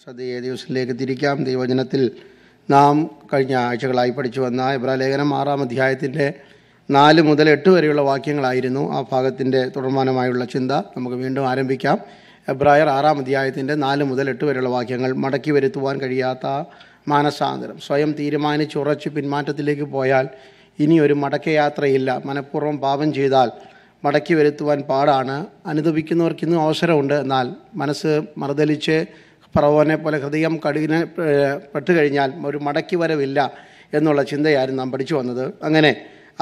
ശ്രദ്ധയെ ദിവസത്തിലേക്ക് തിരിക്കാം ദൈവചനത്തിൽ നാം കഴിഞ്ഞ ആഴ്ചകളായി പഠിച്ചു വന്ന ഇബ്രാലേഖനം ആറാം അധ്യായത്തിൻ്റെ നാല് മുതൽ എട്ട് വരെയുള്ള വാക്യങ്ങളായിരുന്നു ആ ഭാഗത്തിൻ്റെ തുടർമാനമായുള്ള ചിന്ത നമുക്ക് വീണ്ടും ആരംഭിക്കാം എബ്രായർ ആറാം അധ്യായത്തിൻ്റെ നാല് മുതൽ എട്ട് വരെയുള്ള വാക്യങ്ങൾ മടക്കി വരുത്തുവാൻ കഴിയാത്ത മാനസാന്തരം സ്വയം തീരുമാനിച്ച് ഉറച്ച് പിന്മാറ്റത്തിലേക്ക് പോയാൽ ഇനി ഒരു മടക്കയാത്രയില്ല മനഃപൂർവ്വം പാപം ചെയ്താൽ മടക്കി വരുത്തുവാൻ പാടാണ് അനുദപിക്കുന്നവർക്കിന്നും അവസരമുണ്ട് എന്നാൽ മനസ്സ് മറുതലിച്ച് പറവനെ പോലെ ഹൃദയം കടുകിന് പെട്ട് കഴിഞ്ഞാൽ ഒരു മടക്കി വരവില്ല എന്നുള്ള ചിന്തയായിരുന്നു നാം പഠിച്ചു വന്നത് അങ്ങനെ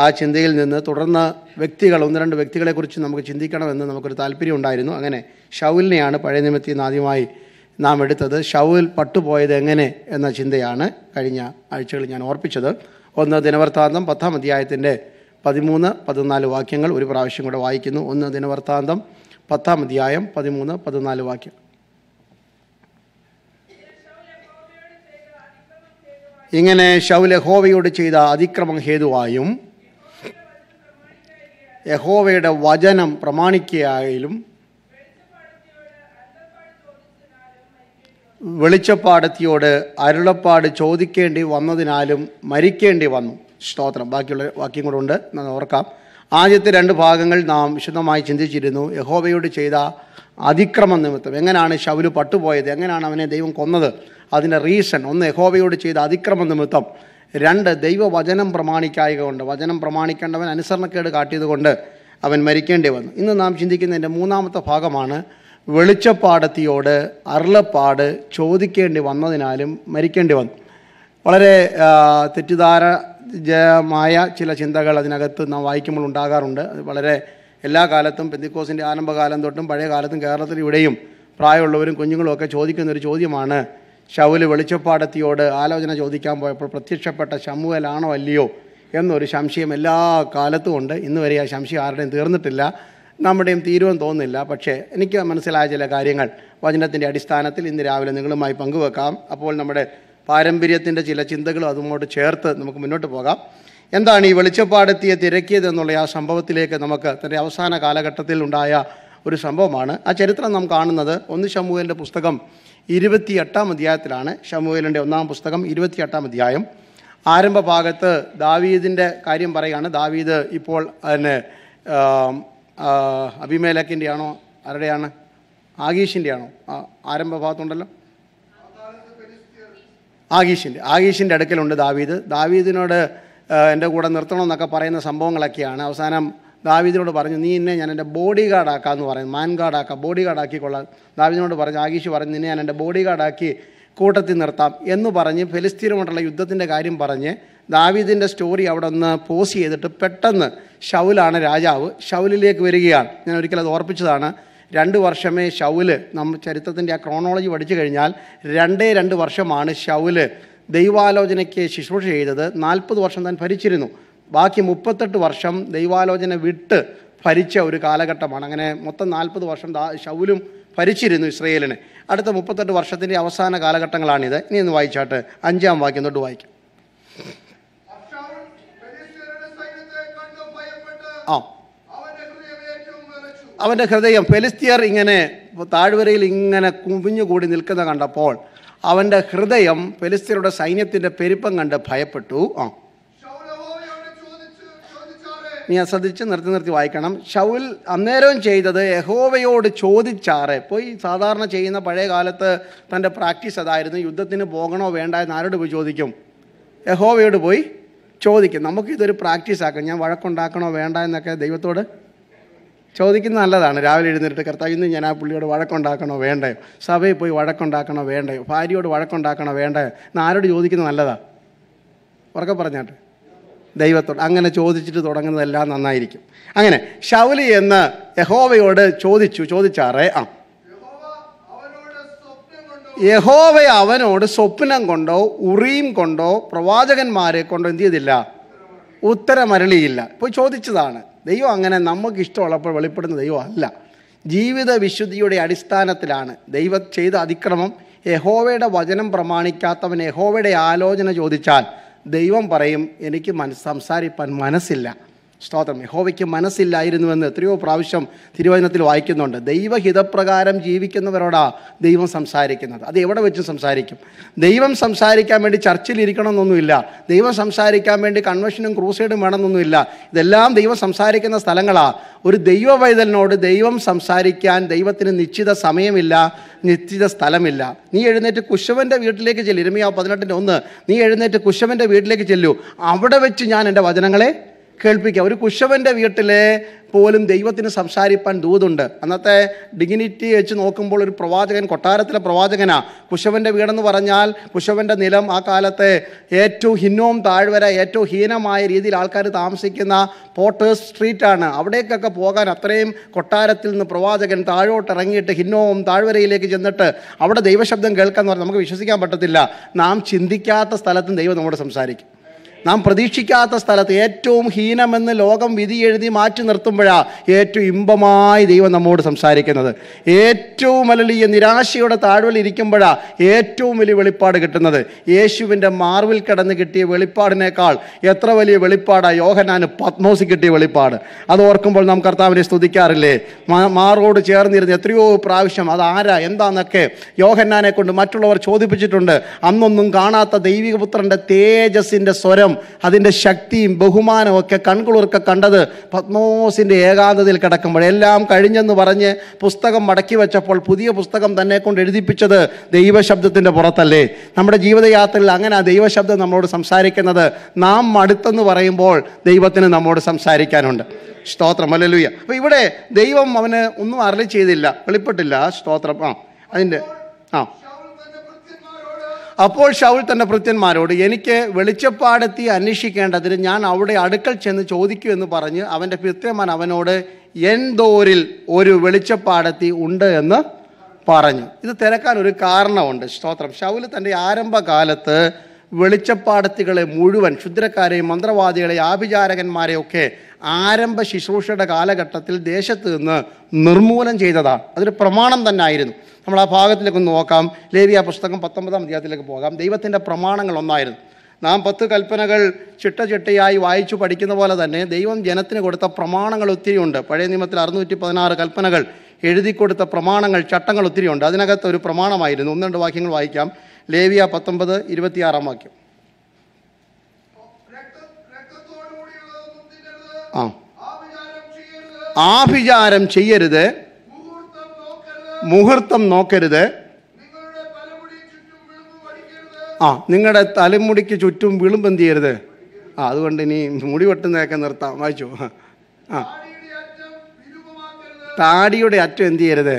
ആ ചിന്തയിൽ നിന്ന് തുടർന്ന് വ്യക്തികൾ ഒന്ന് രണ്ട് വ്യക്തികളെക്കുറിച്ച് നമുക്ക് ചിന്തിക്കണമെന്ന് നമുക്കൊരു താല്പര്യം ഉണ്ടായിരുന്നു അങ്ങനെ ഷൗലിനെയാണ് പഴയ നിമിത്തി നിന്ന് ആദ്യമായി നാം എടുത്തത് ഷൗൽ പട്ടുപോയത് എങ്ങനെ എന്ന ചിന്തയാണ് കഴിഞ്ഞ ആഴ്ചകളിൽ ഞാൻ ഓർപ്പിച്ചത് ഒന്ന് ദിനവൃത്താന്തം പത്താം അധ്യായത്തിൻ്റെ പതിമൂന്ന് പതിനാല് വാക്യങ്ങൾ ഒരു പ്രാവശ്യം കൂടെ വായിക്കുന്നു ഒന്ന് ദിനവൃത്താന്തം പത്താം അധ്യായം പതിമൂന്ന് പതിനാല് വാക്യം ഇങ്ങനെ ഷൗൽ യഹോവയോട് ചെയ്ത അതിക്രമം ഹേതുവായും യഹോവയുടെ വചനം പ്രമാണിക്കുകയായാലും വെളിച്ചപ്പാടത്തിയോട് അരുളപ്പാട് ചോദിക്കേണ്ടി വന്നതിനാലും മരിക്കേണ്ടി വന്നു സ്തോത്രം ബാക്കിയുള്ള വാക്യം കൂടെ ഉണ്ട് ഓർക്കാം ആദ്യത്തെ രണ്ട് ഭാഗങ്ങൾ നാം വിശദമായി ചിന്തിച്ചിരുന്നു യഹോബയോട് ചെയ്ത അതിക്രമം നിമിത്തം എങ്ങനെയാണ് ശൗല് പട്ടുപോയത് എങ്ങനെയാണ് അവനെ ദൈവം കൊന്നത് അതിൻ്റെ റീസൺ ഒന്ന് യഹോബയോട് ചെയ്ത അതിക്രമം നിമിത്തം രണ്ട് ദൈവവചനം പ്രമാണിക്കായക കൊണ്ട് വചനം പ്രമാണിക്കേണ്ടവൻ അനുസരണക്കേട് കൊണ്ട് അവൻ മരിക്കേണ്ടി വന്നു ഇന്ന് നാം ചിന്തിക്കുന്നതിൻ്റെ മൂന്നാമത്തെ ഭാഗമാണ് വെളിച്ചപ്പാടത്തിയോട് അരുളപ്പാട് ചോദിക്കേണ്ടി വന്നതിനാലും മരിക്കേണ്ടി വന്നു വളരെ തെറ്റിദ്ധാര മായ ചില ചിന്തകൾ അതിനകത്ത് നാം വായിക്കുമ്പോൾ ഉണ്ടാകാറുണ്ട് വളരെ എല്ലാ കാലത്തും പെന്തിക്കോസിൻ്റെ ആരംഭകാലം തൊട്ടും പഴയ കാലത്തും കേരളത്തിൽ ഇവിടെയും പ്രായമുള്ളവരും കുഞ്ഞുങ്ങളും ഒക്കെ ചോദിക്കുന്ന ഒരു ചോദ്യമാണ് ഷൗല് വെളിച്ചപ്പാടത്തിയോട് ആലോചന ചോദിക്കാൻ പോയപ്പോൾ പ്രത്യക്ഷപ്പെട്ട ശമുവലാണോ അല്ലയോ എന്നൊരു സംശയം എല്ലാ കാലത്തും ഉണ്ട് ഇന്ന് വരെ ആ സംശയം ആരുടെയും തീർന്നിട്ടില്ല നമ്മുടെയും തീരുവം തോന്നുന്നില്ല പക്ഷേ എനിക്ക് മനസ്സിലായ ചില കാര്യങ്ങൾ വചനത്തിൻ്റെ അടിസ്ഥാനത്തിൽ ഇന്ന് രാവിലെ നിങ്ങളുമായി പങ്കുവെക്കാം അപ്പോൾ നമ്മുടെ പാരമ്പര്യത്തിൻ്റെ ചില ചിന്തകളും അതുമോട്ട് ചേർത്ത് നമുക്ക് മുന്നോട്ട് പോകാം എന്താണ് ഈ വെളിച്ചപ്പാടെത്തിയ തിരക്കിയത് എന്നുള്ള ആ സംഭവത്തിലേക്ക് നമുക്ക് തൻ്റെ അവസാന കാലഘട്ടത്തിൽ ഉണ്ടായ ഒരു സംഭവമാണ് ആ ചരിത്രം നാം കാണുന്നത് ഒന്ന് ഷമുവേലിൻ്റെ പുസ്തകം എട്ടാം അധ്യായത്തിലാണ് ഷമുവേലിൻ്റെ ഒന്നാം പുസ്തകം എട്ടാം അധ്യായം ആരംഭ ഭാഗത്ത് ദാവീദിൻ്റെ കാര്യം പറയുകയാണ് ദാവീദ് ഇപ്പോൾ അതിന് അഭിമേലക്കിൻ്റെയാണോ ആരുടെയാണ് ആകീഷിൻ്റെ ആ ആരംഭ ഭാഗത്തുണ്ടല്ലോ ആകീഷിൻ്റെ ആകീഷിൻ്റെ അടുക്കലുണ്ട് ദാവീദ് ദാവീദിനോട് എൻ്റെ കൂടെ നിർത്തണമെന്നൊക്കെ പറയുന്ന സംഭവങ്ങളൊക്കെയാണ് അവസാനം ദാവീദിനോട് പറഞ്ഞു നീ എന്നെ ഞാൻ എൻ്റെ ബോഡി എന്ന് പറയുന്നു മാൻ ഗാർഡാക്കുക ബോഡി ഗാർഡാക്കിക്കൊള്ളാം ദാവീദിനോട് പറഞ്ഞു ആകീഷ് പറഞ്ഞു നിന്നെ ഞാൻ എൻ്റെ ബോഡി ഗാർഡാക്കി കൂട്ടത്തിൽ നിർത്താം എന്ന് പറഞ്ഞ് ഫലിസ്തീനുമായിട്ടുള്ള യുദ്ധത്തിൻ്റെ കാര്യം പറഞ്ഞ് ദാവീദിൻ്റെ സ്റ്റോറി അവിടെ ഒന്ന് പോസ് ചെയ്തിട്ട് പെട്ടെന്ന് ഷൗലാണ് രാജാവ് ഷൗലിലേക്ക് വരികയാണ് ഞാൻ ഒരിക്കലും അത് ഓർപ്പിച്ചതാണ് രണ്ട് വർഷമേ ഷൗല് നമ്മൾ ചരിത്രത്തിൻ്റെ ആ ക്രോണോളജി പഠിച്ചു കഴിഞ്ഞാൽ രണ്ടേ രണ്ട് വർഷമാണ് ഷൗല് ദൈവാലോചനയ്ക്ക് ശുശ്രൂഷ ചെയ്തത് നാൽപ്പത് വർഷം താൻ ഭരിച്ചിരുന്നു ബാക്കി മുപ്പത്തെട്ട് വർഷം ദൈവാലോചന വിട്ട് ഭരിച്ച ഒരു കാലഘട്ടമാണ് അങ്ങനെ മൊത്തം നാൽപ്പത് വർഷം ഷൗലും ഭരിച്ചിരുന്നു ഇസ്രയേലിന് അടുത്ത മുപ്പത്തെട്ട് വർഷത്തിൻ്റെ അവസാന കാലഘട്ടങ്ങളാണിത് ഇനി ഒന്ന് വായിച്ചാട്ട് അഞ്ചാം വാക്യം തൊട്ട് വായിക്കാം അവൻ്റെ ഹൃദയം ഫെലിസ്തീയർ ഇങ്ങനെ താഴ്വരയിൽ ഇങ്ങനെ കൂടി നിൽക്കുന്ന കണ്ടപ്പോൾ അവൻ്റെ ഹൃദയം ഫെലിസ്തീനയുടെ സൈന്യത്തിൻ്റെ പെരുപ്പം കണ്ട് ഭയപ്പെട്ടു ആ നീ ശ്രദ്ധിച്ച് നിർത്തി നിർത്തി വായിക്കണം ഷൗൽ അന്നേരവും ചെയ്തത് യഹോവയോട് ചോദിച്ചാറ് പോയി സാധാരണ ചെയ്യുന്ന പഴയ കാലത്ത് തൻ്റെ പ്രാക്ടീസ് അതായിരുന്നു യുദ്ധത്തിന് പോകണോ വേണ്ട എന്ന് ആരോട് പോയി ചോദിക്കും യഹോവയോട് പോയി ചോദിക്കും നമുക്കിതൊരു പ്രാക്ടീസ് ആക്കാം ഞാൻ വഴക്കുണ്ടാക്കണോ വേണ്ട എന്നൊക്കെ ദൈവത്തോട് ചോദിക്കുന്നത് നല്ലതാണ് രാവിലെ എഴുന്നേറ്റ് കർത്താവ് ഇന്ന് ഞാൻ ആ പുള്ളിയോട് വഴക്കുണ്ടാക്കണോ വേണ്ടയോ സഭയിൽ പോയി വഴക്കുണ്ടാക്കണോ വേണ്ടയോ ഭാര്യയോട് വഴക്കുണ്ടാക്കണോ വേണ്ടയോ എന്ന് ആരോട് ചോദിക്കുന്നത് നല്ലതാണ് ഉറക്കെ പറഞ്ഞാട്ട് ദൈവത്തോട് അങ്ങനെ ചോദിച്ചിട്ട് തുടങ്ങുന്നതെല്ലാം നന്നായിരിക്കും അങ്ങനെ ഷൗലി എന്ന് യഹോവയോട് ചോദിച്ചു ചോദിച്ചാറേ ആ യഹോവ അവനോട് സ്വപ്നം കൊണ്ടോ ഉറിയും കൊണ്ടോ പ്രവാചകന്മാരെ കൊണ്ടോ എന്ത് ചെയ്തില്ല ഉത്തരമരളിയില്ല ഇപ്പോൾ ചോദിച്ചതാണ് ദൈവം അങ്ങനെ നമുക്ക് ഇഷ്ടമുള്ളപ്പോൾ വെളിപ്പെടുന്ന ദൈവമല്ല ജീവിത വിശുദ്ധിയുടെ അടിസ്ഥാനത്തിലാണ് ദൈവം ചെയ്ത അതിക്രമം യഹോവയുടെ വചനം പ്രമാണിക്കാത്തവൻ യഹോവയുടെ ആലോചന ചോദിച്ചാൽ ദൈവം പറയും എനിക്ക് മനസ്സ് സംസാരിപ്പാൻ മനസ്സില്ല സ്തോത്രം യഹോവയ്ക്ക് മനസ്സില്ലായിരുന്നുവെന്ന് എത്രയോ പ്രാവശ്യം തിരുവചനത്തിൽ വായിക്കുന്നുണ്ട് ദൈവഹിതപ്രകാരം ജീവിക്കുന്നവരോടാ ദൈവം സംസാരിക്കുന്നത് അത് എവിടെ വെച്ച് സംസാരിക്കും ദൈവം സംസാരിക്കാൻ വേണ്ടി ചർച്ചിൽ ഇരിക്കണമെന്നൊന്നുമില്ല ദൈവം സംസാരിക്കാൻ വേണ്ടി കൺവെൻഷനും ക്രൂസൈഡും വേണമെന്നൊന്നുമില്ല ഇതെല്ലാം ദൈവം സംസാരിക്കുന്ന സ്ഥലങ്ങളാണ് ഒരു ദൈവ പൈതലിനോട് ദൈവം സംസാരിക്കാൻ ദൈവത്തിന് നിശ്ചിത സമയമില്ല നിശ്ചിത സ്ഥലമില്ല നീ എഴുന്നേറ്റ് കുശവൻ്റെ വീട്ടിലേക്ക് ചെല്ലു ഇരുമയാ പതിനെട്ടിൻ്റെ ഒന്ന് നീ എഴുന്നേറ്റ് കുശവൻ്റെ വീട്ടിലേക്ക് ചെല്ലു അവിടെ വെച്ച് ഞാൻ എൻ്റെ വചനങ്ങളെ കേൾപ്പിക്കുക ഒരു കുശവൻ്റെ വീട്ടിൽ പോലും ദൈവത്തിന് സംസാരിപ്പാൻ ദൂതുണ്ട് അന്നത്തെ ഡിഗ്നിറ്റി വെച്ച് നോക്കുമ്പോൾ ഒരു പ്രവാചകൻ കൊട്ടാരത്തിലെ പ്രവാചകനാ കുശവൻ്റെ വീടെന്ന് പറഞ്ഞാൽ കുശവൻ്റെ നിലം ആ കാലത്തെ ഏറ്റവും ഹിന്നവും താഴ്വര ഏറ്റവും ഹീനമായ രീതിയിൽ ആൾക്കാർ താമസിക്കുന്ന പോട്ടേഴ്സ് സ്ട്രീറ്റാണ് അവിടേക്കൊക്കെ പോകാൻ അത്രയും കൊട്ടാരത്തിൽ നിന്ന് പ്രവാചകൻ താഴോട്ട് ഇറങ്ങിയിട്ട് ഹിന്നവും താഴ്വരയിലേക്ക് ചെന്നിട്ട് അവിടെ ദൈവശബ്ദം കേൾക്കാന്ന് പറഞ്ഞാൽ നമുക്ക് വിശ്വസിക്കാൻ പറ്റത്തില്ല നാം ചിന്തിക്കാത്ത സ്ഥലത്തും ദൈവം നമ്മോട് സംസാരിക്കും നാം പ്രതീക്ഷിക്കാത്ത സ്ഥലത്ത് ഏറ്റവും ഹീനമെന്ന് ലോകം വിധി എഴുതി മാറ്റി നിർത്തുമ്പോഴാണ് ഏറ്റവും ഇമ്പമായി ദൈവം നമ്മോട് സംസാരിക്കുന്നത് ഏറ്റവും വലിയ ഈ നിരാശയുടെ താഴ്വൽ ഇരിക്കുമ്പോഴാണ് ഏറ്റവും വലിയ വെളിപ്പാട് കിട്ടുന്നത് യേശുവിൻ്റെ മാർവിൽ കിടന്ന് കിട്ടിയ വെളിപ്പാടിനേക്കാൾ എത്ര വലിയ വെളിപ്പാടാണ് യോഹനാന് പത്മോസി കിട്ടിയ വെളിപ്പാട് അത് ഓർക്കുമ്പോൾ നാം കർത്താവിനെ സ്തുതിക്കാറില്ലേ മാറോട് ചേർന്നിരുന്ന് എത്രയോ പ്രാവശ്യം അത് ആരാ എന്താന്നൊക്കെ യോഹന്നാനെ കൊണ്ട് മറ്റുള്ളവർ ചോദിപ്പിച്ചിട്ടുണ്ട് അന്നൊന്നും കാണാത്ത ദൈവികപുത്രൻ്റെ തേജസ്സിൻ്റെ സ്വരം അതിൻ്റെ ശക്തിയും ബഹുമാനവും ഒക്കെ കൺകുളിർക്കെ കണ്ടത് പത്മോസിൻ്റെ ഏകാന്തതയിൽ കിടക്കുമ്പോൾ എല്ലാം കഴിഞ്ഞെന്ന് പറഞ്ഞ് പുസ്തകം മടക്കി വെച്ചപ്പോൾ പുതിയ പുസ്തകം തന്നെ കൊണ്ട് എഴുതിപ്പിച്ചത് ദൈവശബ്ദത്തിൻ്റെ പുറത്തല്ലേ നമ്മുടെ ജീവിതയാത്രയിൽ അങ്ങനെ ആ ദൈവശബ്ദം നമ്മളോട് സംസാരിക്കുന്നത് നാം മടുത്തെന്ന് പറയുമ്പോൾ ദൈവത്തിന് നമ്മോട് സംസാരിക്കാനുണ്ട് സ്തോത്രം അല്ലല്ലൂയ അപ്പോൾ ഇവിടെ ദൈവം അവന് ഒന്നും അരളി ചെയ്തില്ല വെളിപ്പെട്ടില്ല സ്തോത്രം ആ അതിൻ്റെ ആ അപ്പോൾ ഷൗൽ തൻ്റെ ഭൃത്യന്മാരോട് എനിക്ക് വെളിച്ചപ്പാടെത്തി അന്വേഷിക്കേണ്ടതിന് ഞാൻ അവിടെ അടുക്കൽ ചെന്ന് ചോദിക്കൂ എന്ന് പറഞ്ഞ് അവൻ്റെ ഭൃത്യന്മാൻ അവനോട് എന്തോരിൽ ഒരു വെളിച്ചപ്പാടെത്തി ഉണ്ട് എന്ന് പറഞ്ഞു ഇത് തിരക്കാൻ ഒരു കാരണമുണ്ട് സ്തോത്രം ഷൗൽ തൻ്റെ ആരംഭകാലത്ത് വെളിച്ചപ്പാടത്തികളെ മുഴുവൻ ക്ഷുദ്രക്കാരെയും മന്ത്രവാദികളെയും ആഭിചാരകന്മാരെയൊക്കെ ആരംഭ ശുശ്രൂഷയുടെ കാലഘട്ടത്തിൽ ദേശത്ത് നിന്ന് നിർമൂലനം ചെയ്തതാണ് അതൊരു പ്രമാണം തന്നെ ആയിരുന്നു നമ്മൾ ആ ഭാഗത്തിലേക്ക് ഒന്ന് നോക്കാം ലേവിയ പുസ്തകം പത്തൊമ്പതാം അധ്യായത്തിലേക്ക് പോകാം ദൈവത്തിൻ്റെ പ്രമാണങ്ങൾ ഒന്നായിരുന്നു നാം പത്ത് കൽപ്പനകൾ ചിട്ട ചിട്ടയായി വായിച്ചു പഠിക്കുന്ന പോലെ തന്നെ ദൈവം ജനത്തിന് കൊടുത്ത പ്രമാണങ്ങൾ ഒത്തിരിയുണ്ട് പഴയ നിയമത്തിൽ അറുന്നൂറ്റി പതിനാറ് കൽപ്പനകൾ എഴുതി കൊടുത്ത പ്രമാണങ്ങൾ ചട്ടങ്ങൾ ഒത്തിരിയുണ്ട് അതിനകത്ത് ഒരു പ്രമാണമായിരുന്നു ഒന്ന് രണ്ട് വാക്യങ്ങൾ വായിക്കാം ലേവിയ പത്തൊമ്പത് ഇരുപത്തിയാറാം വാക്യം ആ ആഭിചാരം ചെയ്യരുത് മുഹൂർത്തം നോക്കരുത് ആ നിങ്ങളുടെ തലമുടിക്ക് ചുറ്റും വിളുമ്പ് എന്ത് ചെയ്യരുത് ആ അതുകൊണ്ട് ഇനി മുടി വെട്ടുന്നതൊക്കെ നിർത്താം വായിച്ചു ആ താടിയുടെ അറ്റം എന്ത് ചെയ്യരുത്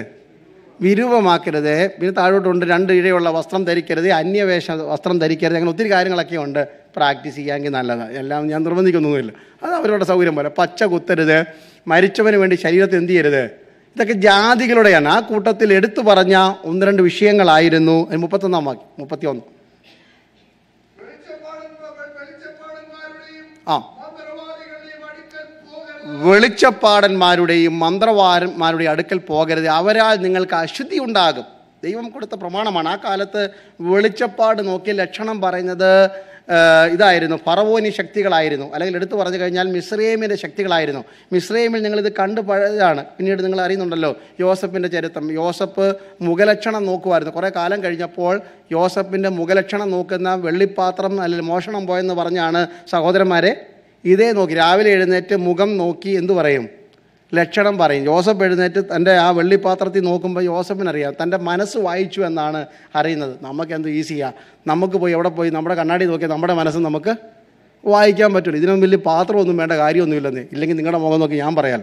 വിരൂപമാക്കരുത് പിന്നെ താഴോട്ടുണ്ട് രണ്ട് ഇഴയുള്ള വസ്ത്രം ധരിക്കരുത് അന്യവേഷ വസ്ത്രം ധരിക്കരുത് അങ്ങനെ ഒത്തിരി കാര്യങ്ങളൊക്കെ ഉണ്ട് പ്രാക്ടീസ് ചെയ്യാമെങ്കിൽ നല്ലതാണ് എല്ലാം ഞാൻ നിർബന്ധിക്കുന്നൊന്നുമില്ല അത് അവരുടെ സൗകര്യം പോലെ പച്ച കുത്തരുത് മരിച്ചവന് വേണ്ടി ശരീരത്തിൽ എന്ത് ചെയ്യരുത് ഇതൊക്കെ ജാതികളുടെയാണ് ആ കൂട്ടത്തിൽ എടുത്തു പറഞ്ഞ ഒന്ന് രണ്ട് വിഷയങ്ങളായിരുന്നു മുപ്പത്തൊന്നാം വാക്യം മുപ്പത്തി ഒന്ന് ആ വെളിച്ചപ്പാടന്മാരുടെയും മന്ത്രവാരന്മാരുടെയും അടുക്കൽ പോകരുത് അവരാൽ നിങ്ങൾക്ക് അശുദ്ധി ഉണ്ടാകും ദൈവം കൊടുത്ത പ്രമാണമാണ് ആ കാലത്ത് വെളിച്ചപ്പാട് നോക്കിയ ലക്ഷണം പറയുന്നത് ഇതായിരുന്നു പറവോനി ശക്തികളായിരുന്നു അല്ലെങ്കിൽ എടുത്തു പറഞ്ഞു കഴിഞ്ഞാൽ മിസ്രൈമിൻ്റെ ശക്തികളായിരുന്നു മിസ്രൈമിൽ നിങ്ങളിത് കണ്ടു പഴയതാണ് പിന്നീട് നിങ്ങൾ അറിയുന്നുണ്ടല്ലോ യോസഫിൻ്റെ ചരിത്രം യോസഫ് മുഖലക്ഷണം നോക്കുമായിരുന്നു കുറേ കാലം കഴിഞ്ഞപ്പോൾ യോസഫിൻ്റെ മുഖലക്ഷണം നോക്കുന്ന വെള്ളിപ്പാത്രം അല്ലെങ്കിൽ മോഷണം പോയെന്ന് പറഞ്ഞാണ് സഹോദരന്മാരെ ഇതേ നോക്കി രാവിലെ എഴുന്നേറ്റ് മുഖം നോക്കി എന്തു പറയും ലക്ഷണം പറയും ജോസഫ് എഴുന്നേറ്റ് തൻ്റെ ആ വെള്ളിപ്പാത്രത്തിൽ നോക്കുമ്പോൾ ജോസഫിനറിയാം തൻ്റെ മനസ്സ് വായിച്ചു എന്നാണ് അറിയുന്നത് നമുക്കെന്ത് ഈസിയാണ് നമുക്ക് പോയി എവിടെ പോയി നമ്മുടെ കണ്ണാടി നോക്കിയാൽ നമ്മുടെ മനസ്സ് നമുക്ക് വായിക്കാൻ പറ്റുള്ളൂ ഇതിനൊന്നും വലിയ പാത്രമൊന്നും വേണ്ട കാര്യമൊന്നുമില്ലെന്നേ ഇല്ലെങ്കിൽ നിങ്ങളുടെ മുഖം നോക്കി ഞാൻ പറയാം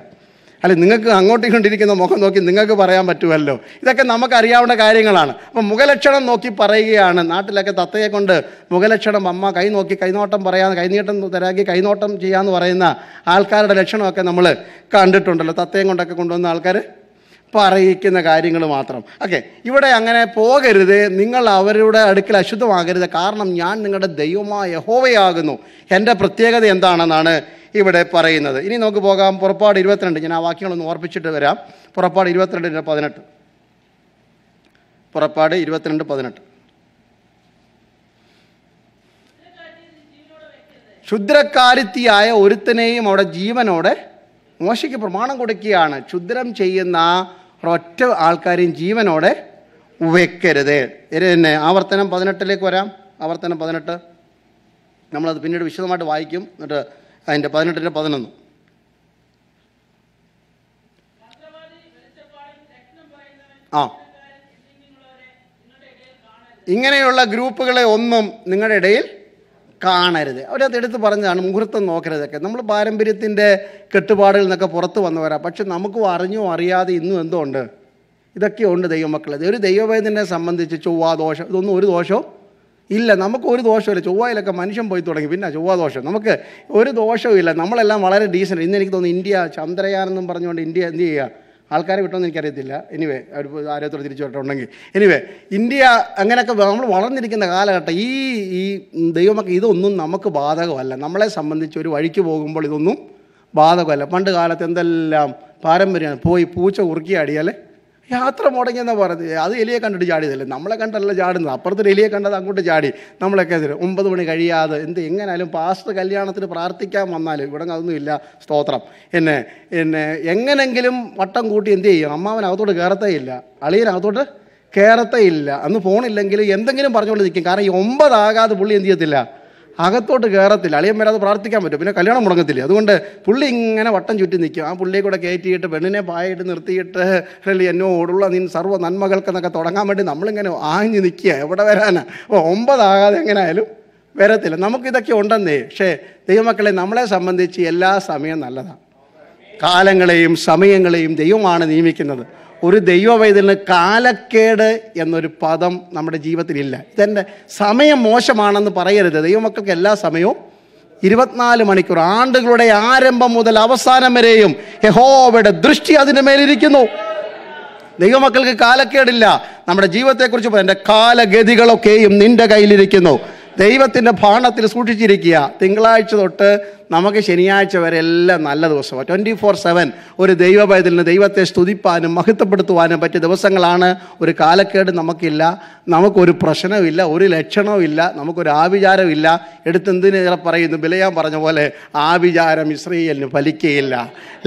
അല്ല നിങ്ങൾക്ക് അങ്ങോട്ട് കൊണ്ടിരിക്കുന്ന മുഖം നോക്കി നിങ്ങൾക്ക് പറയാൻ പറ്റുമല്ലോ ഇതൊക്കെ നമുക്കറിയാവുന്ന കാര്യങ്ങളാണ് അപ്പം മുഖലക്ഷണം നോക്കി പറയുകയാണ് നാട്ടിലൊക്കെ തത്തയെ കൊണ്ട് മുഖലക്ഷണം അമ്മ കൈ നോക്കി കൈനോട്ടം പറയാൻ കൈനീട്ടം തരാക്കി കൈനോട്ടം ചെയ്യാമെന്ന് പറയുന്ന ആൾക്കാരുടെ ലക്ഷണമൊക്കെ നമ്മൾ കണ്ടിട്ടുണ്ടല്ലോ തത്തയും കൊണ്ടൊക്കെ കൊണ്ടുവന്ന ആൾക്കാർ പറയിക്കുന്ന കാര്യങ്ങൾ മാത്രം ഓക്കെ ഇവിടെ അങ്ങനെ പോകരുത് നിങ്ങൾ അവരുടെ അടുക്കൽ അശുദ്ധമാകരുത് കാരണം ഞാൻ നിങ്ങളുടെ ദൈവമായ ഹോവയാകുന്നു എൻ്റെ പ്രത്യേകത എന്താണെന്നാണ് ഇവിടെ പറയുന്നത് ഇനി നമുക്ക് പോകാം പുറപ്പാട് ഇരുപത്തിരണ്ട് ഞാൻ ആ വാക്യങ്ങളൊന്ന് ഓർപ്പിച്ചിട്ട് വരാം പുറപ്പാട് ഇരുപത്തിരണ്ട് പതിനെട്ട് പുറപ്പാട് ഇരുപത്തിരണ്ട് പതിനെട്ട് ക്ഷുദ്രക്കാരുത്തിയായ ഒരുത്തനെയും അവിടെ ജീവനോടെ മോശയ്ക്ക് പ്രമാണം കൊടുക്കുകയാണ് ക്ഷുദ്രം ചെയ്യുന്ന ഒറ്റ ആൾക്കാരെയും ജീവനോടെ വെക്കരുത് പിന്നെ ആവർത്തനം പതിനെട്ടിലേക്ക് വരാം ആവർത്തനം പതിനെട്ട് നമ്മളത് പിന്നീട് വിശദമായിട്ട് വായിക്കും എന്നിട്ട് അതിൻ്റെ പതിനെട്ടിൻ്റെ പതിനൊന്ന് ആ ഇങ്ങനെയുള്ള ഗ്രൂപ്പുകളെ ഒന്നും നിങ്ങളുടെ ഇടയിൽ കാണരുത് അവരത് എടുത്ത് പറഞ്ഞതാണ് മുഹൂർത്തം നോക്കരുതൊക്കെ നമ്മൾ പാരമ്പര്യത്തിൻ്റെ കെട്ടുപാടുകളിൽ നിന്നൊക്കെ പുറത്ത് വന്നവരാ പക്ഷെ നമുക്കും അറിഞ്ഞോ അറിയാതെ ഇന്നും എന്തോ ഉണ്ട് ഇതൊക്കെ ഉണ്ട് ദൈവമക്കളെ ഒരു ദൈവവേദനെ സംബന്ധിച്ച് ചൊവ്വാ ദോഷം ഇതൊന്നും ഒരു ദോഷവും ഇല്ല നമുക്ക് ഒരു ദോഷമില്ല ചൊവ്വയിലൊക്കെ മനുഷ്യൻ പോയി തുടങ്ങി പിന്നെ ചൊവ്വാ ദോഷം നമുക്ക് ഒരു ദോഷവും ഇല്ല നമ്മളെല്ലാം വളരെ ഡീസൻറ്റ് ഇന്ന് എനിക്ക് തോന്നുന്നു ഇന്ത്യ ചന്ദ്രയാനെന്നും പറഞ്ഞുകൊണ്ട് ഇന്ത്യ എന്ത് ചെയ്യുക ആൾക്കാരെ വിട്ടോന്ന് എനിക്കറിയത്തില്ല എനിവേ ആരോഗ്യത്തോട് തിരിച്ചു വിട്ടുണ്ടെങ്കിൽ എനിവേ ഇന്ത്യ അങ്ങനെയൊക്കെ നമ്മൾ വളർന്നിരിക്കുന്ന കാലഘട്ടം ഈ ഈ ദൈവമൊക്കെ ഇതൊന്നും നമുക്ക് ബാധകമല്ല നമ്മളെ സംബന്ധിച്ച് ഒരു വഴിക്ക് പോകുമ്പോൾ ഇതൊന്നും ബാധകമല്ല പണ്ട് കാലത്ത് എന്തെല്ലാം പാരമ്പര്യമാണ് പോയി പൂച്ച ഉറുക്കി യാത്ര മുടങ്ങിയെന്ന് പറഞ്ഞത് അത് എലിയെ കണ്ടിട്ട് ചാടിയതല്ലേ നമ്മളെ കണ്ടല്ല ചാടുന്നത് അപ്പുറത്തൊരു എലിയെ കണ്ടത് അങ്ങോട്ട് ചാടി നമ്മളൊക്കെ തരും ഒമ്പത് മണി കഴിയാതെ എന്ത് എങ്ങനെയാലും പാസ്റ്റ് കല്യാണത്തിന് പ്രാർത്ഥിക്കാൻ വന്നാൽ ഇവിടെ അതൊന്നും ഇല്ല സ്തോത്രം എന്നെ എന്നെ എങ്ങനെങ്കിലും വട്ടം കൂട്ടി എന്ത് ചെയ്യും അമ്മാവൻ അകത്തോട്ട് കയറത്തേ ഇല്ല അളിയനകത്തോട്ട് കയറത്തേ ഇല്ല അന്ന് ഫോണില്ലെങ്കിൽ എന്തെങ്കിലും പറഞ്ഞുകൊണ്ട് നിൽക്കും കാരണം ഈ ഒമ്പതാകാതെ പുള്ളി എന്ത് ചെയ്യത്തില്ല അകത്തോട്ട് കയറത്തില്ല അളിയൻ വരാതെ പ്രാർത്ഥിക്കാൻ പറ്റും പിന്നെ കല്യാണം മുടങ്ങത്തില്ല അതുകൊണ്ട് പുള്ളി ഇങ്ങനെ വട്ടം ചുറ്റി നിൽക്കും ആ പുള്ളിയെ കൂടെ കയറ്റിയിട്ട് പെണ്ണിനെ പായിട്ട് നിർത്തിയിട്ട് അല്ലെങ്കിൽ എന്നോടുള്ള നീ സർവ്വ നന്മകൾക്കെന്നൊക്കെ തുടങ്ങാൻ വേണ്ടി നമ്മളിങ്ങനെ ആഞ്ഞു നിൽക്കുക എവിടെ വരാനാ അപ്പോൾ ഒമ്പതാകാതെ ആയാലും വരത്തില്ല നമുക്കിതൊക്കെ ഉണ്ടെന്നേ പക്ഷേ ദൈവമക്കളെ നമ്മളെ സംബന്ധിച്ച് എല്ലാ സമയവും നല്ലതാണ് കാലങ്ങളെയും സമയങ്ങളെയും ദൈവമാണ് നിയമിക്കുന്നത് ഒരു ദൈവവൈദ്യന് കാലക്കേട് എന്നൊരു പദം നമ്മുടെ ജീവിതത്തിലില്ല ഇതെൻ്റെ സമയം മോശമാണെന്ന് പറയരുത് ദൈവമക്കൾക്ക് എല്ലാ സമയവും ഇരുപത്തിനാല് മണിക്കൂർ ആണ്ടുകളുടെ ആരംഭം മുതൽ അവസാനം വരെയും യഹോവയുടെ ദൃഷ്ടി അതിൻ്റെ മേലിരിക്കുന്നു ദൈവമക്കൾക്ക് കാലക്കേടില്ല നമ്മുടെ ജീവിതത്തെക്കുറിച്ച് പറയാം എൻ്റെ കാലഗതികളൊക്കെയും നിൻ്റെ കയ്യിലിരിക്കുന്നു ദൈവത്തിൻ്റെ ഭാണത്തിൽ സൂക്ഷിച്ചിരിക്കുക തിങ്കളാഴ്ച തൊട്ട് നമുക്ക് ശനിയാഴ്ച വരെ എല്ലാം നല്ല ദിവസമാണ് ട്വൻറ്റി ഫോർ സെവൻ ഒരു ദൈവഭയത്തിൽ ദൈവത്തെ സ്തുതിപ്പാനും മഹത്വപ്പെടുത്തുവാനും പറ്റിയ ദിവസങ്ങളാണ് ഒരു കാലക്കേട് നമുക്കില്ല നമുക്കൊരു പ്രശ്നമില്ല ഒരു ലക്ഷണവുമില്ല നമുക്കൊരു ആവിചാരമില്ല എടുത്തെന്തിനേറെ പറയുന്നു ബിലയാൻ പറഞ്ഞ പോലെ ആവിചാരം ഇസ്രയേലിന് ഫലിക്കുകയില്ല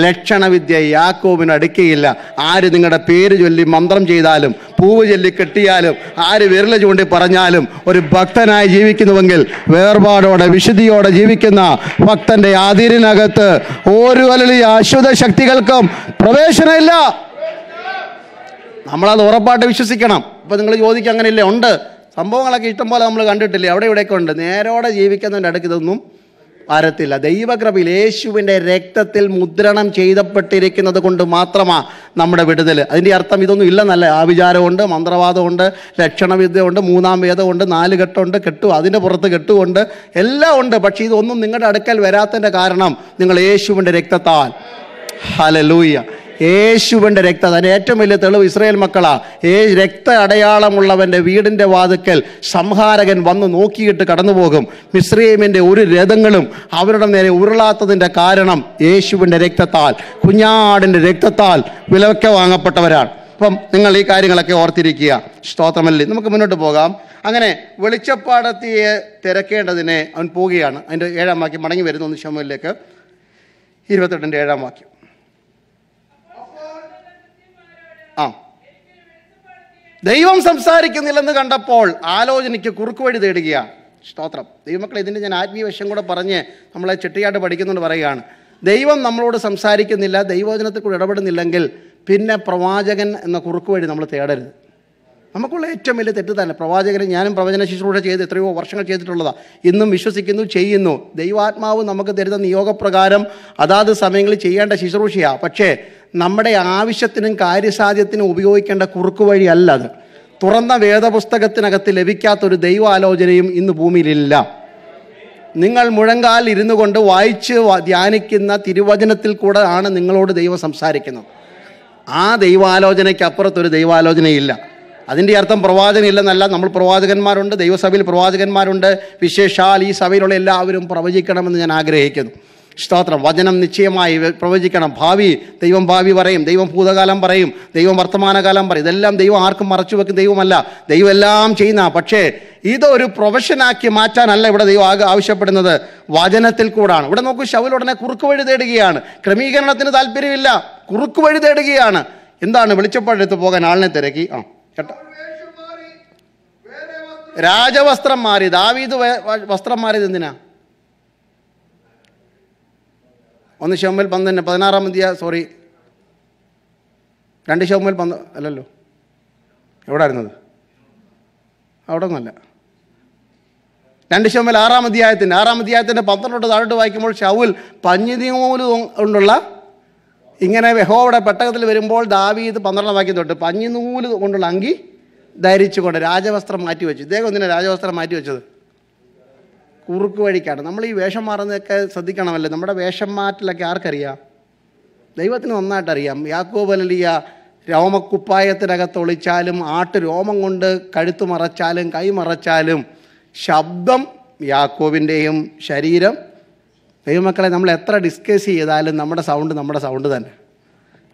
ലക്ഷണവിദ്യ യാക്കോബിന് അടുക്കുകയില്ല ആര് നിങ്ങളുടെ പേര് ചൊല്ലി മന്ത്രം ചെയ്താലും പൂവ് ചൊല്ലി കെട്ടിയാലും ആര് വിരല ചൂണ്ടി പറഞ്ഞാലും ഒരു ഭക്തനായി ജീവിക്കുന്നുവെങ്കിൽ വേർപാടോടെ വിശുദ്ധിയോടെ ജീവിക്കുന്ന ഭക്ത ശക്തന്റെ ആതിരിനകത്ത് ഒരു അലളി അശുദ്ധ ശക്തികൾക്കും പ്രവേശനമില്ല നമ്മളത് ഉറപ്പായിട്ട് വിശ്വസിക്കണം ഇപ്പം നിങ്ങൾ ചോദിക്കുക അങ്ങനെയല്ലേ ഉണ്ട് സംഭവങ്ങളൊക്കെ പോലെ നമ്മൾ കണ്ടിട്ടില്ലേ അവിടെ ഇവിടെയൊക്കെ ഉണ്ട് നേരോടെ ജീവിക്കുന്നതിൻ്റെ ഇതൊന്നും വരത്തില്ല ദൈവകൃപയിൽ യേശുവിൻ്റെ രക്തത്തിൽ മുദ്രണം ചെയ്തപ്പെട്ടിരിക്കുന്നത് കൊണ്ട് മാത്രമാണ് നമ്മുടെ വിടുതൽ അതിൻ്റെ അർത്ഥം ഇതൊന്നും ഇല്ലെന്നല്ല ആവിചാരമുണ്ട് മന്ത്രവാദമുണ്ട് ലക്ഷണവിദ്യയുണ്ട് മൂന്നാം വേദമുണ്ട് നാല് ഘട്ടമുണ്ട് കെട്ടു അതിൻ്റെ പുറത്ത് കെട്ടുമുണ്ട് എല്ലാം ഉണ്ട് പക്ഷേ ഇതൊന്നും നിങ്ങളുടെ അടുക്കൽ വരാത്തതിൻ്റെ കാരണം നിങ്ങൾ യേശുവിൻ്റെ രക്തത്താൽ ഹലലൂയ്യ യേശുവിൻ്റെ രക്തം അതിന് ഏറ്റവും വലിയ തെളിവ് ഇസ്രയേൽ മക്കളാണ് ഏ രക്ത അടയാളമുള്ളവൻ്റെ വീടിൻ്റെ വാതുക്കൽ സംഹാരകൻ വന്ന് നോക്കിയിട്ട് കടന്നുപോകും മിശ്രീമിൻ്റെ ഒരു രഥങ്ങളും അവരുടെ നേരെ ഉരുളാത്തതിൻ്റെ കാരണം യേശുവിൻ്റെ രക്തത്താൽ കുഞ്ഞാടിൻ്റെ രക്തത്താൽ വിലവൊക്കെ വാങ്ങപ്പെട്ടവരാണ് അപ്പം നിങ്ങൾ ഈ കാര്യങ്ങളൊക്കെ ഓർത്തിരിക്കുക സ്തോത്രമല്ലേ നമുക്ക് മുന്നോട്ട് പോകാം അങ്ങനെ വെളിച്ചപ്പാടത്തിയെ തിരക്കേണ്ടതിനെ അവൻ പോവുകയാണ് അതിൻ്റെ ഏഴാം വാക്യം മടങ്ങി വരുന്നു ഒന്ന് ശമയിലേക്ക് ഇരുപത്തെട്ടിൻ്റെ ഏഴാം വാക്യം ആ ദൈവം സംസാരിക്കുന്നില്ലെന്ന് കണ്ടപ്പോൾ ആലോചനയ്ക്ക് കുറുക്കുവഴി തേടുകയാണ് സ്തോത്രം ദൈവമക്കളെ ഇതിൻ്റെ ഞാൻ ആത്മീയ വശം കൂടെ പറഞ്ഞ് നമ്മളെ ചിട്ടയായിട്ട് പഠിക്കുന്നുണ്ട് പറയുകയാണ് ദൈവം നമ്മളോട് സംസാരിക്കുന്നില്ല ദൈവോചനത്തിൽ കൂടെ ഇടപെടുന്നില്ലെങ്കിൽ പിന്നെ പ്രവാചകൻ എന്ന കുറുക്കുവഴി നമ്മൾ തേടരുത് നമുക്കുള്ള ഏറ്റവും വലിയ തെറ്റ് തന്നെ പ്രവാചകരെ ഞാനും പ്രവചന ശുശ്രൂഷ ചെയ്ത് എത്രയോ വർഷങ്ങൾ ചെയ്തിട്ടുള്ളതാണ് ഇന്നും വിശ്വസിക്കുന്നു ചെയ്യുന്നു ദൈവാത്മാവ് നമുക്ക് തരുന്ന നിയോഗപ്രകാരം അതാത് സമയങ്ങളിൽ ചെയ്യേണ്ട ശുശ്രൂഷയാണ് പക്ഷേ നമ്മുടെ ആവശ്യത്തിനും കാര്യസാധ്യത്തിനും ഉപയോഗിക്കേണ്ട കുറുക്കു വഴിയല്ല അത് തുറന്ന വേദപുസ്തകത്തിനകത്ത് ലഭിക്കാത്തൊരു ദൈവാലോചനയും ഇന്ന് ഭൂമിയിലില്ല നിങ്ങൾ മുഴങ്കാൽ ഇരുന്നു കൊണ്ട് വായിച്ച് ധ്യാനിക്കുന്ന തിരുവചനത്തിൽ കൂടെ ആണ് നിങ്ങളോട് ദൈവം സംസാരിക്കുന്നത് ആ ദൈവാലോചനയ്ക്കപ്പുറത്തൊരു ദൈവാലോചനയില്ല അതിൻ്റെ അർത്ഥം പ്രവാചകനില്ലെന്നല്ല നമ്മൾ പ്രവാചകന്മാരുണ്ട് ദൈവസഭയിൽ പ്രവാചകന്മാരുണ്ട് വിശേഷാൽ ഈ സഭയിലുള്ള എല്ലാവരും പ്രവചിക്കണമെന്ന് ഞാൻ ആഗ്രഹിക്കുന്നു സ്തോത്രം വചനം നിശ്ചയമായി പ്രവചിക്കണം ഭാവി ദൈവം ഭാവി പറയും ദൈവം ഭൂതകാലം പറയും ദൈവം വർത്തമാനകാലം പറയും ഇതെല്ലാം ദൈവം ആർക്കും മറച്ചു വെക്കും ദൈവമല്ല ദൈവം എല്ലാം ചെയ്യുന്ന പക്ഷേ ഇതൊരു പ്രൊഫഷനാക്കി മാറ്റാനല്ല ഇവിടെ ദൈവം ആവശ്യപ്പെടുന്നത് വചനത്തിൽ കൂടാണ് ഇവിടെ നോക്കൂ ഷൗൽ ഉടനെ കുറുക്ക് വഴി തേടുകയാണ് ക്രമീകരണത്തിന് താല്പര്യമില്ല കുറുക്ക് വഴി തേടുകയാണ് എന്താണ് വെളിച്ചപ്പാടെടുത്ത് പോകാൻ ആളിനെ തിരക്കി ആ കേട്ടോ രാജവസ്ത്രം മാറി ദാവീത് വസ്ത്രം മാറിയത് എന്തിനാ ഒന്ന് ഷോമിൽ പന്ത്രണ്ട് പതിനാറാം മതിയ സോറി രണ്ട് ഷോമിൽ പന്ത അല്ലല്ലോ എവിടെ ആയിരുന്നത് അവിടെ ഒന്നല്ല രണ്ട് ഷോമിൽ ആറാം അധ്യായത്തിൻ്റെ ആറാം അധ്യായത്തിൻ്റെ പന്ത്രണ്ട് താഴോട്ട് വായിക്കുമ്പോൾ ഷൗൽ പഞ്ഞിതി കൊണ്ടുള്ള ഇങ്ങനെ യഹോവയുടെ പെട്ടകത്തിൽ വരുമ്പോൾ ദാവീദ് പന്ത്രണ്ട് വാക്യം തൊട്ട് പഞ്ഞിനൂല് കൊണ്ടുള്ള അങ്കി ധരിച്ചുകൊണ്ട് രാജവസ്ത്രം മാറ്റി വെച്ചു ഇദ്ദേഹം ഒന്നിനെ രാജവസ്ത്രം മാറ്റി വെച്ചത് കുറുക്ക് വഴിക്കാണ് നമ്മൾ ഈ വേഷം മാറുന്നതൊക്കെ ശ്രദ്ധിക്കണമല്ലോ നമ്മുടെ വേഷം മാറ്റലൊക്കെ ആർക്കറിയാം ദൈവത്തിന് നന്നായിട്ടറിയാം യാക്കോബലിയ രോമക്കുപ്പായത്തിനകത്ത് ഒളിച്ചാലും ആട്ട് രോമം കൊണ്ട് കഴുത്തു മറച്ചാലും കൈ മറച്ചാലും ശബ്ദം യാക്കോവിൻ്റെയും ശരീരം ദൈവമക്കളെ നമ്മൾ എത്ര ഡിസ്കസ് ചെയ്താലും നമ്മുടെ സൗണ്ട് നമ്മുടെ സൗണ്ട് തന്നെ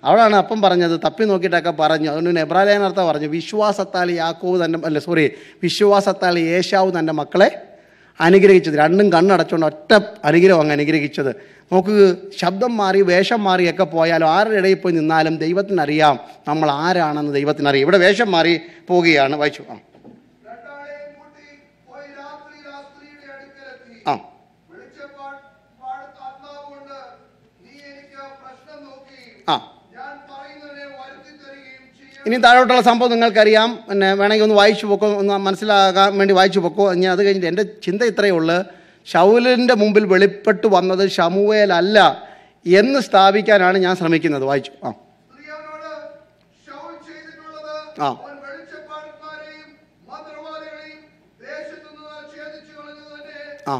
അവിടാണ് അപ്പം പറഞ്ഞത് തപ്പി നോക്കിയിട്ടൊക്കെ പറഞ്ഞു അതുകൊണ്ട് എബ്രാലേനർത്ഥം പറഞ്ഞു വിശ്വാസത്താൽ യാക്കോവ് തൻ്റെ അല്ല സോറി വിശ്വാസത്താൽ യേശാവ് തൻ്റെ മക്കളെ അനുഗ്രഹിച്ചത് രണ്ടും കണ്ണടച്ചുകൊണ്ട് ഒറ്റ അനുഗ്രഹം അങ്ങ് അനുഗ്രഹിച്ചത് നോക്ക് ശബ്ദം മാറി വേഷം മാറിയൊക്കെ പോയാലും ആരുടെ ഇടയിൽ പോയി നിന്നാലും ദൈവത്തിനറിയാം നമ്മൾ ആരാണെന്ന് ദൈവത്തിനറിയാം ഇവിടെ വേഷം മാറി പോവുകയാണ് വായിച്ചു ഇനി താഴോട്ടുള്ള സംഭവം നിങ്ങൾക്കറിയാം പിന്നെ വേണമെങ്കിൽ ഒന്ന് വായിച്ചു പൊക്കോ ഒന്ന് മനസ്സിലാകാൻ വേണ്ടി വായിച്ചു പൊക്കോ ഞാൻ അത് കഴിഞ്ഞിട്ട് എൻ്റെ ചിന്ത ഇത്രയേ ഉള്ളൂ ഷൗലിൻ്റെ മുമ്പിൽ വെളിപ്പെട്ട് വന്നത് ഷമുവേലല്ല എന്ന് സ്ഥാപിക്കാനാണ് ഞാൻ ശ്രമിക്കുന്നത് വായിച്ചു ആ ആ ആ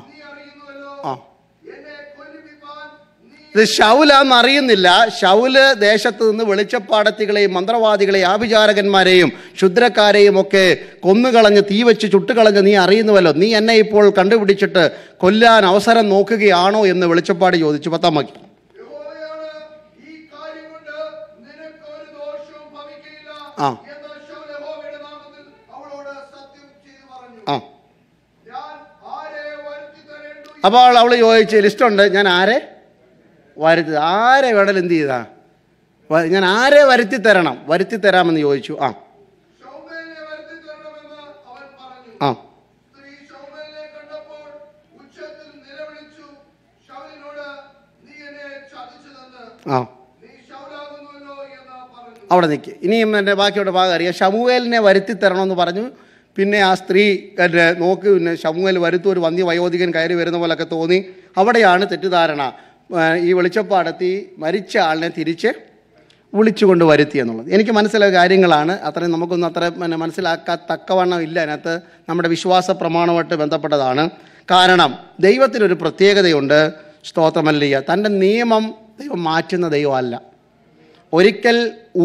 ഇത് ഷൗലാന്ന് അറിയുന്നില്ല ഷൗല് ദേശത്ത് നിന്ന് വെളിച്ചപ്പാടത്തികളെയും മന്ത്രവാദികളെയും ആഭിചാരകന്മാരെയും ക്ഷുദ്രക്കാരെയും ഒക്കെ കൊന്നുകളഞ്ഞ് തീ വെച്ച് ചുട്ടുകളഞ്ഞ് നീ അറിയുന്നുവല്ലോ നീ എന്നെ ഇപ്പോൾ കണ്ടുപിടിച്ചിട്ട് കൊല്ലാൻ അവസരം നോക്കുകയാണോ എന്ന് വെളിച്ചപ്പാട് ചോദിച്ചു പത്താം വാക്യം ആ ആ അപ്പോൾ അവൾ ചോദിച്ച് ലിസ്റ്റുണ്ട് ഞാൻ ആരെ വരുത്തി ആരെ വേണേലും എന്ത് ചെയ്താ ഞാൻ ആരെ വരുത്തി തരണം വരുത്തി തരാമെന്ന് ചോദിച്ചു ആ ആ ആ അവിടെ നിൽക്കി ഇനിയും എൻ്റെ ബാക്കിയുടെ ഭാഗം അറിയാം ഷമുവേലിനെ വരുത്തി തരണമെന്ന് പറഞ്ഞു പിന്നെ ആ സ്ത്രീ നോക്കി പിന്നെ ഷമുവേൽ വരുത്തു ഒരു വന്ധ്യ വയോധികൻ കയറി വരുന്ന പോലൊക്കെ തോന്നി അവിടെയാണ് തെറ്റിദ്ധാരണ ഈ വെളിച്ചപ്പാടത്തി മരിച്ച ആളിനെ തിരിച്ച് വിളിച്ചുകൊണ്ട് വരുത്തി എന്നുള്ളത് എനിക്ക് മനസ്സിലായ കാര്യങ്ങളാണ് അത്രയും നമുക്കൊന്നും അത്ര മനസ്സിലാക്കാൻ തക്കവണ്ണം ഇല്ല അതിനകത്ത് നമ്മുടെ വിശ്വാസ പ്രമാണവുമായിട്ട് ബന്ധപ്പെട്ടതാണ് കാരണം ദൈവത്തിനൊരു പ്രത്യേകതയുണ്ട് സ്തോത്രമല്ലിയ തൻ്റെ നിയമം ദൈവം മാറ്റുന്ന ദൈവമല്ല ഒരിക്കൽ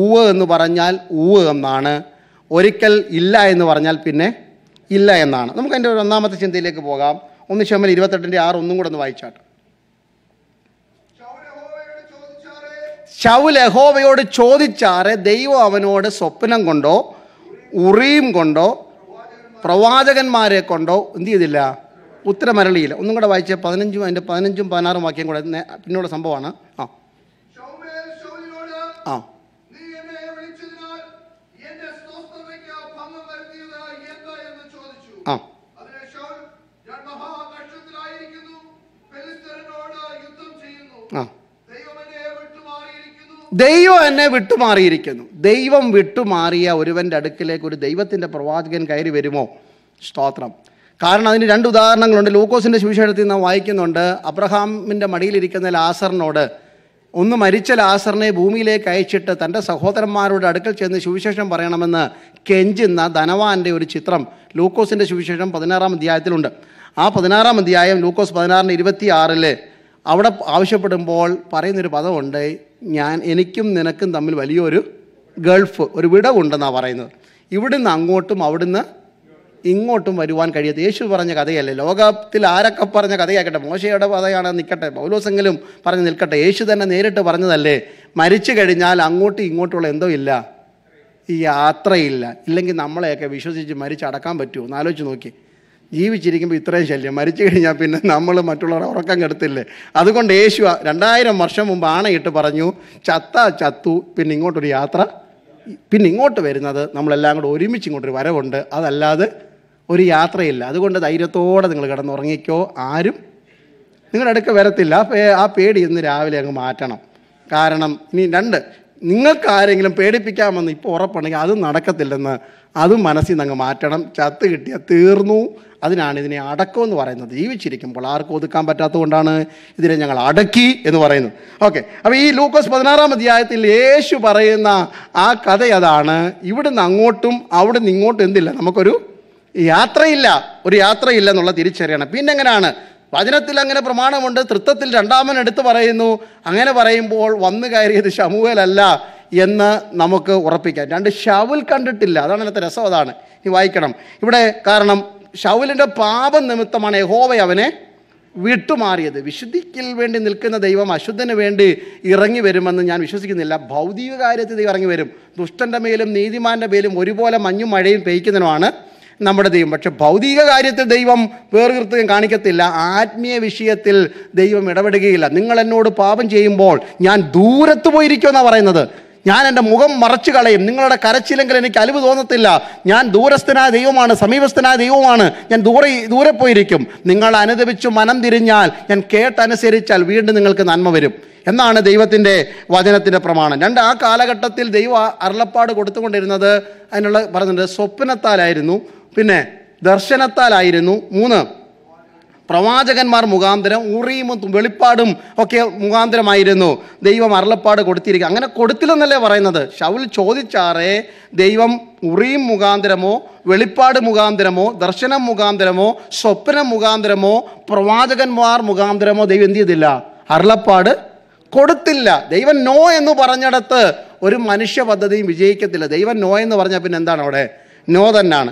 ഊവ് എന്ന് പറഞ്ഞാൽ ഊവ് എന്നാണ് ഒരിക്കൽ ഇല്ല എന്ന് പറഞ്ഞാൽ പിന്നെ ഇല്ല എന്നാണ് നമുക്ക് അതിൻ്റെ ഒരു ഒന്നാമത്തെ ചിന്തയിലേക്ക് പോകാം ഒന്ന് ശമ്പൽ ഇരുപത്തെട്ടിൻ്റെ ആറ് ഒന്നും കൂടെ ഒന്ന് വായിച്ചാട്ടെ ശൗൽ യഹോവയോട് ചോദിച്ചാറെ ദൈവം അവനോട് സ്വപ്നം കൊണ്ടോ ഉറിയും കൊണ്ടോ പ്രവാചകന്മാരെ കൊണ്ടോ എന്ത് ചെയ്തില്ല ഉത്തരമരളിയില്ല ഒന്നും കൂടെ വായിച്ച പതിനഞ്ചും അതിൻ്റെ പതിനഞ്ചും പതിനാറും വാക്യം കൂടെ പിന്നോട് സംഭവമാണ് ആ ആ ആ ആ ദൈവം എന്നെ വിട്ടുമാറിയിരിക്കുന്നു ദൈവം വിട്ടുമാറിയ ഒരുവൻ്റെ അടുക്കിലേക്ക് ഒരു ദൈവത്തിൻ്റെ പ്രവാചകൻ കയറി വരുമോ സ്തോത്രം കാരണം അതിന് രണ്ട് ഉദാഹരണങ്ങളുണ്ട് ലൂക്കോസിൻ്റെ സുവിശേഷത്തിൽ നാം വായിക്കുന്നുണ്ട് അബ്രഹാമിൻ്റെ മടിയിലിരിക്കുന്ന ലാസറിനോട് ഒന്ന് മരിച്ച ലാസറിനെ ഭൂമിയിലേക്ക് അയച്ചിട്ട് തൻ്റെ സഹോദരന്മാരുടെ അടുക്കൽ ചെന്ന് സുവിശേഷം പറയണമെന്ന് കെഞ്ചുന്ന ധനവാന്റെ ഒരു ചിത്രം ലൂക്കോസിൻ്റെ സുവിശേഷം പതിനാറാം അധ്യായത്തിലുണ്ട് ആ പതിനാറാം അധ്യായം ലൂക്കോസ് പതിനാറിന് ഇരുപത്തി ആറിൽ അവിടെ ആവശ്യപ്പെടുമ്പോൾ പറയുന്നൊരു പദമുണ്ട് ഞാൻ എനിക്കും നിനക്കും തമ്മിൽ വലിയൊരു ഗൾഫ് ഒരു വിടവുണ്ടെന്നാണ് പറയുന്നത് ഇവിടുന്ന് അങ്ങോട്ടും അവിടുന്ന് ഇങ്ങോട്ടും വരുവാൻ കഴിയാത്ത യേശു പറഞ്ഞ കഥയല്ലേ ലോകത്തിൽ ആരൊക്കെ പറഞ്ഞ കഥയാക്കട്ടെ മോശയുടെ കഥയാണ് നിൽക്കട്ടെ പൗലോസെങ്കിലും പറഞ്ഞ് നിൽക്കട്ടെ യേശു തന്നെ നേരിട്ട് പറഞ്ഞതല്ലേ മരിച്ചു കഴിഞ്ഞാൽ അങ്ങോട്ടും ഇങ്ങോട്ടുള്ള എന്തോ ഇല്ല ഈ യാത്രയില്ല ഇല്ലെങ്കിൽ നമ്മളെയൊക്കെ വിശ്വസിച്ച് മരിച്ചടക്കാൻ പറ്റുമോ എന്നാലോചിച്ച് നോക്കി ജീവിച്ചിരിക്കുമ്പോൾ ഇത്രയും ശല്യം മരിച്ചു കഴിഞ്ഞാൽ പിന്നെ നമ്മൾ മറ്റുള്ളവരെ ഉറക്കം കെടുത്തില്ലേ അതുകൊണ്ട് യേശു രണ്ടായിരം വർഷം മുമ്പ് ആണയിട്ട് പറഞ്ഞു ചത്ത ചത്തു പിന്നെ ഇങ്ങോട്ടൊരു യാത്ര പിന്നെ ഇങ്ങോട്ട് വരുന്നത് നമ്മളെല്ലാം കൂടെ ഒരുമിച്ച് ഇങ്ങോട്ടൊരു വരവുണ്ട് അതല്ലാതെ ഒരു യാത്രയില്ല അതുകൊണ്ട് ധൈര്യത്തോടെ നിങ്ങൾ കിടന്നുറങ്ങിക്കോ ആരും നിങ്ങളുടെ അടുക്ക വരത്തില്ല ആ പേടി ഇന്ന് രാവിലെ അങ്ങ് മാറ്റണം കാരണം ഇനി രണ്ട് നിങ്ങൾക്ക് ആരെങ്കിലും പേടിപ്പിക്കാമെന്ന് ഇപ്പോൾ ഉറപ്പുണ്ടെങ്കിൽ അതും നടക്കത്തില്ലെന്ന് അതും മനസ്സിൽ നിന്ന് അങ്ങ് മാറ്റണം ചത്ത് കിട്ടിയാൽ തീർന്നു അതിനാണ് ഇതിനെ അടക്കം എന്ന് പറയുന്നത് ജീവിച്ചിരിക്കുമ്പോൾ ആർക്കും ഒതുക്കാൻ പറ്റാത്തതുകൊണ്ടാണ് ഇതിനെ ഞങ്ങൾ അടക്കി എന്ന് പറയുന്നത് ഓക്കെ അപ്പോൾ ഈ ലൂക്കോസ് പതിനാറാം അധ്യായത്തിൽ യേശു പറയുന്ന ആ കഥ അതാണ് ഇവിടുന്ന് അങ്ങോട്ടും അവിടെ നിന്ന് ഇങ്ങോട്ടും എന്തില്ല നമുക്കൊരു യാത്രയില്ല ഒരു യാത്രയില്ല എന്നുള്ള തിരിച്ചറിയണം പിന്നെ എങ്ങനെയാണ് വചനത്തിൽ അങ്ങനെ പ്രമാണമുണ്ട് തൃത്വത്തിൽ രണ്ടാമൻ എടുത്തു പറയുന്നു അങ്ങനെ പറയുമ്പോൾ വന്നു കയറിയത് ഷമുവേലല്ല എന്ന് നമുക്ക് ഉറപ്പിക്കാം രണ്ട് ഷൗൽ കണ്ടിട്ടില്ല അതാണ് ഇന്നത്തെ രസം അതാണ് ഇനി വായിക്കണം ഇവിടെ കാരണം ഷൗലിൻ്റെ പാപം നിമിത്തമാണ് യഹോവ അവനെ വിട്ടുമാറിയത് വിശുദ്ധിക്കിൽ വേണ്ടി നിൽക്കുന്ന ദൈവം അശുദ്ധന് വേണ്ടി ഇറങ്ങി വരുമെന്ന് ഞാൻ വിശ്വസിക്കുന്നില്ല ഭൗതിക കാര്യത്തിൽ ദൈവം ഇറങ്ങി വരും ദുഷ്ടൻ്റെ മേലും നീതിമാൻ്റെ മേലും ഒരുപോലെ മഞ്ഞും മഴയും പെയ്ക്കുന്നതിനുമാണ് നമ്മുടെ ദൈവം പക്ഷെ ഭൗതിക കാര്യത്തിൽ ദൈവം വേർകൃത്യം കാണിക്കത്തില്ല ആത്മീയ വിഷയത്തിൽ ദൈവം ഇടപെടുകയില്ല നിങ്ങൾ എന്നോട് പാപം ചെയ്യുമ്പോൾ ഞാൻ ദൂരത്ത് പോയിരിക്കുമെന്നാണ് പറയുന്നത് ഞാൻ എൻ്റെ മുഖം മറച്ചു കളയും നിങ്ങളുടെ കരച്ചില്ലെങ്കിൽ എനിക്ക് അലിവ് തോന്നത്തില്ല ഞാൻ ദൂരസ്ഥനായ ദൈവമാണ് സമീപസ്ഥനായ ദൈവമാണ് ഞാൻ ദൂരെ ദൂരെ പോയിരിക്കും നിങ്ങൾ അനുദപിച്ചു മനം തിരിഞ്ഞാൽ ഞാൻ കേട്ടനുസരിച്ചാൽ വീണ്ടും നിങ്ങൾക്ക് നന്മ വരും എന്നാണ് ദൈവത്തിൻ്റെ വചനത്തിൻ്റെ പ്രമാണം രണ്ട് ആ കാലഘട്ടത്തിൽ ദൈവ അരുളപ്പാട് കൊടുത്തുകൊണ്ടിരുന്നത് അതിനുള്ള പറഞ്ഞിട്ടുണ്ട് സ്വപ്നത്താലായിരുന്നു പിന്നെ ദർശനത്താലായിരുന്നു മൂന്ന് പ്രവാചകന്മാർ മുഖാന്തരം ഉറിയും വെളിപ്പാടും ഒക്കെ മുഖാന്തരമായിരുന്നു ദൈവം അരുളപ്പാട് കൊടുത്തിരിക്കുക അങ്ങനെ കൊടുത്തില്ലെന്നല്ലേ പറയുന്നത് ഷൗൽ ചോദിച്ചാറേ ദൈവം ഉറിയും മുഖാന്തരമോ വെളിപ്പാട് മുഖാന്തരമോ ദർശനം മുഖാന്തരമോ സ്വപ്നം മുഖാന്തരമോ പ്രവാചകന്മാർ മുഖാന്തരമോ ദൈവം എന്ത് ചെയ്തില്ല അരുളപ്പാട് കൊടുത്തില്ല ദൈവം നോ എന്ന് പറഞ്ഞിടത്ത് ഒരു മനുഷ്യ പദ്ധതിയും വിജയിക്കത്തില്ല ദൈവം നോ എന്ന് പറഞ്ഞാൽ പിന്നെ എന്താണ് അവിടെ നോ തന്നാണ്